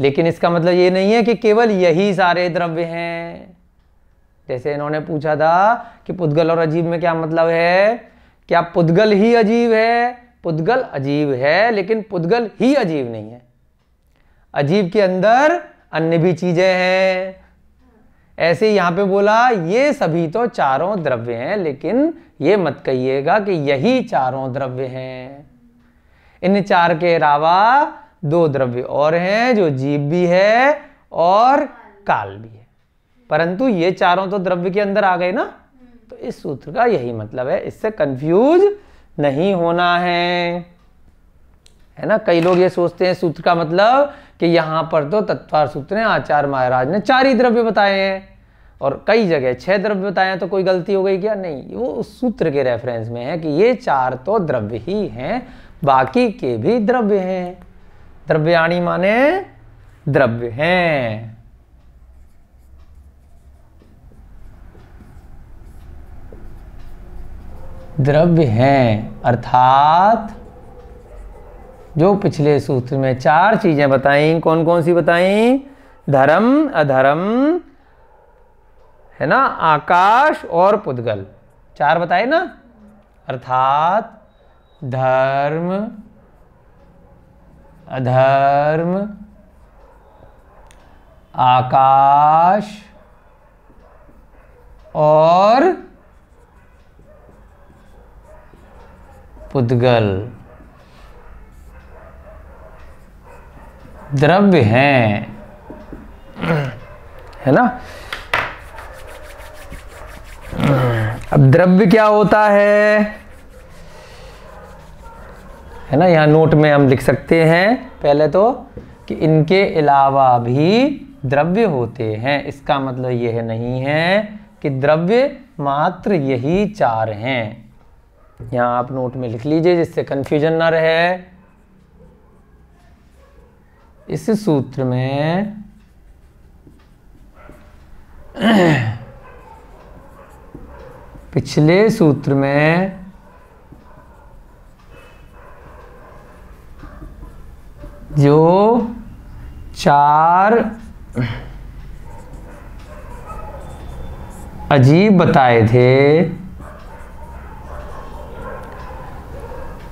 लेकिन इसका मतलब ये नहीं है कि केवल यही सारे द्रव्य हैं जैसे इन्होंने पूछा था कि पुद्गल और अजीब में क्या मतलब है क्या पुद्गल ही अजीब है पुद्गल अजीब है लेकिन पुद्गल ही अजीब नहीं है अजीब के अंदर अन्य भी चीजें हैं ऐसे यहां पे बोला ये सभी तो चारों द्रव्य हैं लेकिन ये मत कहिएगा कि यही चारों द्रव्य हैं इन चार के अलावा दो द्रव्य और हैं जो जीव भी है और काल भी है परंतु ये चारों तो द्रव्य के अंदर आ गए ना तो इस सूत्र का यही मतलब है इससे कंफ्यूज नहीं होना है है ना कई लोग ये सोचते हैं सूत्र का मतलब कि यहां पर तो तत्वार सूत्र ने आचार्य महाराज ने चार ही द्रव्य बताए हैं और कई जगह छह द्रव्य बताए हैं तो कोई गलती हो गई क्या नहीं वो उस सूत्र के रेफरेंस में है कि ये चार तो द्रव्य ही हैं बाकी के भी द्रव्य हैं द्रव्याणी माने द्रव्य हैं द्रव्य हैं अर्थात जो पिछले सूत्र में चार चीज़ें बताई कौन कौन सी बताई धर्म अधर्म है ना आकाश और पुद्गल चार बताए ना अर्थात धर्म अधर्म आकाश और पुद्गल द्रव्य हैं है ना अब द्रव्य क्या होता है है ना यहां नोट में हम लिख सकते हैं पहले तो कि इनके अलावा भी द्रव्य होते हैं इसका मतलब यह नहीं है कि द्रव्य मात्र यही चार हैं यहां आप नोट में लिख लीजिए जिससे कंफ्यूजन ना रहे इस सूत्र में पिछले सूत्र में जो चार अजीब बताए थे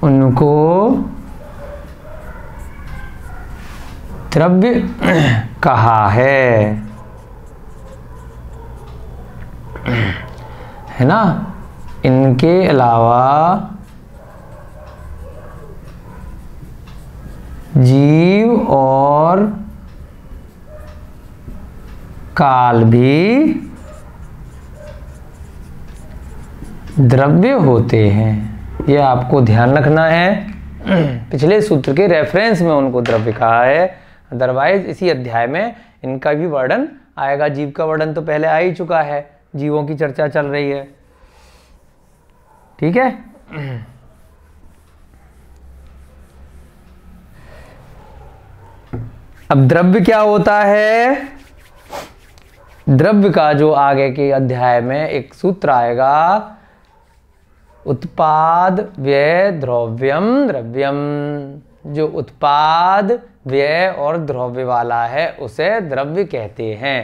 उनको द्रव्य कहा है है ना इनके अलावा जीव और काल भी द्रव्य होते हैं ये आपको ध्यान रखना है हम्म। पिछले सूत्र के रेफरेंस में उनको द्रव्य कहा है अदरवाइज इसी अध्याय में इनका भी वर्णन आएगा जीव का वर्णन तो पहले आ ही चुका है जीवों की चर्चा चल रही है ठीक है हम्म। अब द्रव्य क्या होता है द्रव्य का जो आगे के अध्याय में एक सूत्र आएगा उत्पाद व्यय द्रव्यम द्रव्यम जो उत्पाद व्यय और द्रव्य वाला है उसे द्रव्य कहते हैं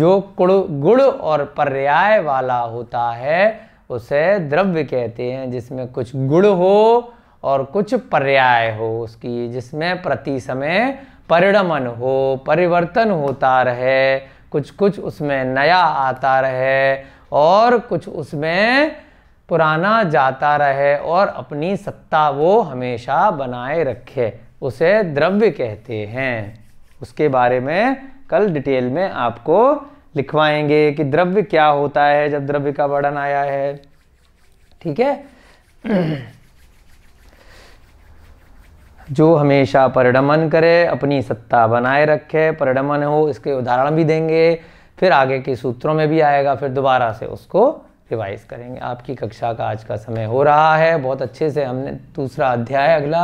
जो कुड़ गुड़ और पर्याय वाला होता है उसे द्रव्य कहते हैं जिसमें कुछ गुण हो और कुछ पर्याय हो उसकी जिसमें प्रति समय परिणमन हो परिवर्तन होता रहे कुछ कुछ उसमें नया आता रहे और कुछ उसमें पुराना जाता रहे और अपनी सत्ता वो हमेशा बनाए रखे उसे द्रव्य कहते हैं उसके बारे में कल डिटेल में आपको लिखवाएंगे कि द्रव्य क्या होता है जब द्रव्य का वर्णन आया है ठीक है जो हमेशा परिणमन करे अपनी सत्ता बनाए रखे परिणमन हो इसके उदाहरण भी देंगे फिर आगे के सूत्रों में भी आएगा फिर दोबारा से उसको रिवाइज करेंगे आपकी कक्षा का आज का समय हो रहा है बहुत अच्छे से हमने दूसरा अध्याय अगला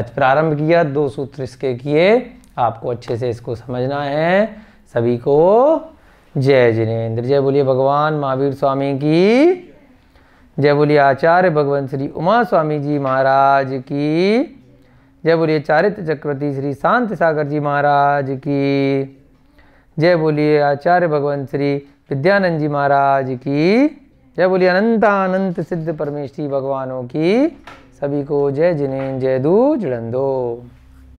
आज प्रारंभ किया दो सूत्र इसके किए आपको अच्छे से इसको समझना है सभी को जय जिनेन्द्र जय बोलिए भगवान महावीर स्वामी की जय बोलिए आचार्य भगवान श्री उमा स्वामी जी महाराज की जय बोलिए चारित्र चक्रवर्ती श्री शांत सागर जी महाराज की जय बोलिए आचार्य भगवान श्री विद्यानंद जी महाराज की जय बोलिए अनंत अनंत सिद्ध परमेश्वरी भगवानों की सभी को जय जिने जय दू जुड़ंदो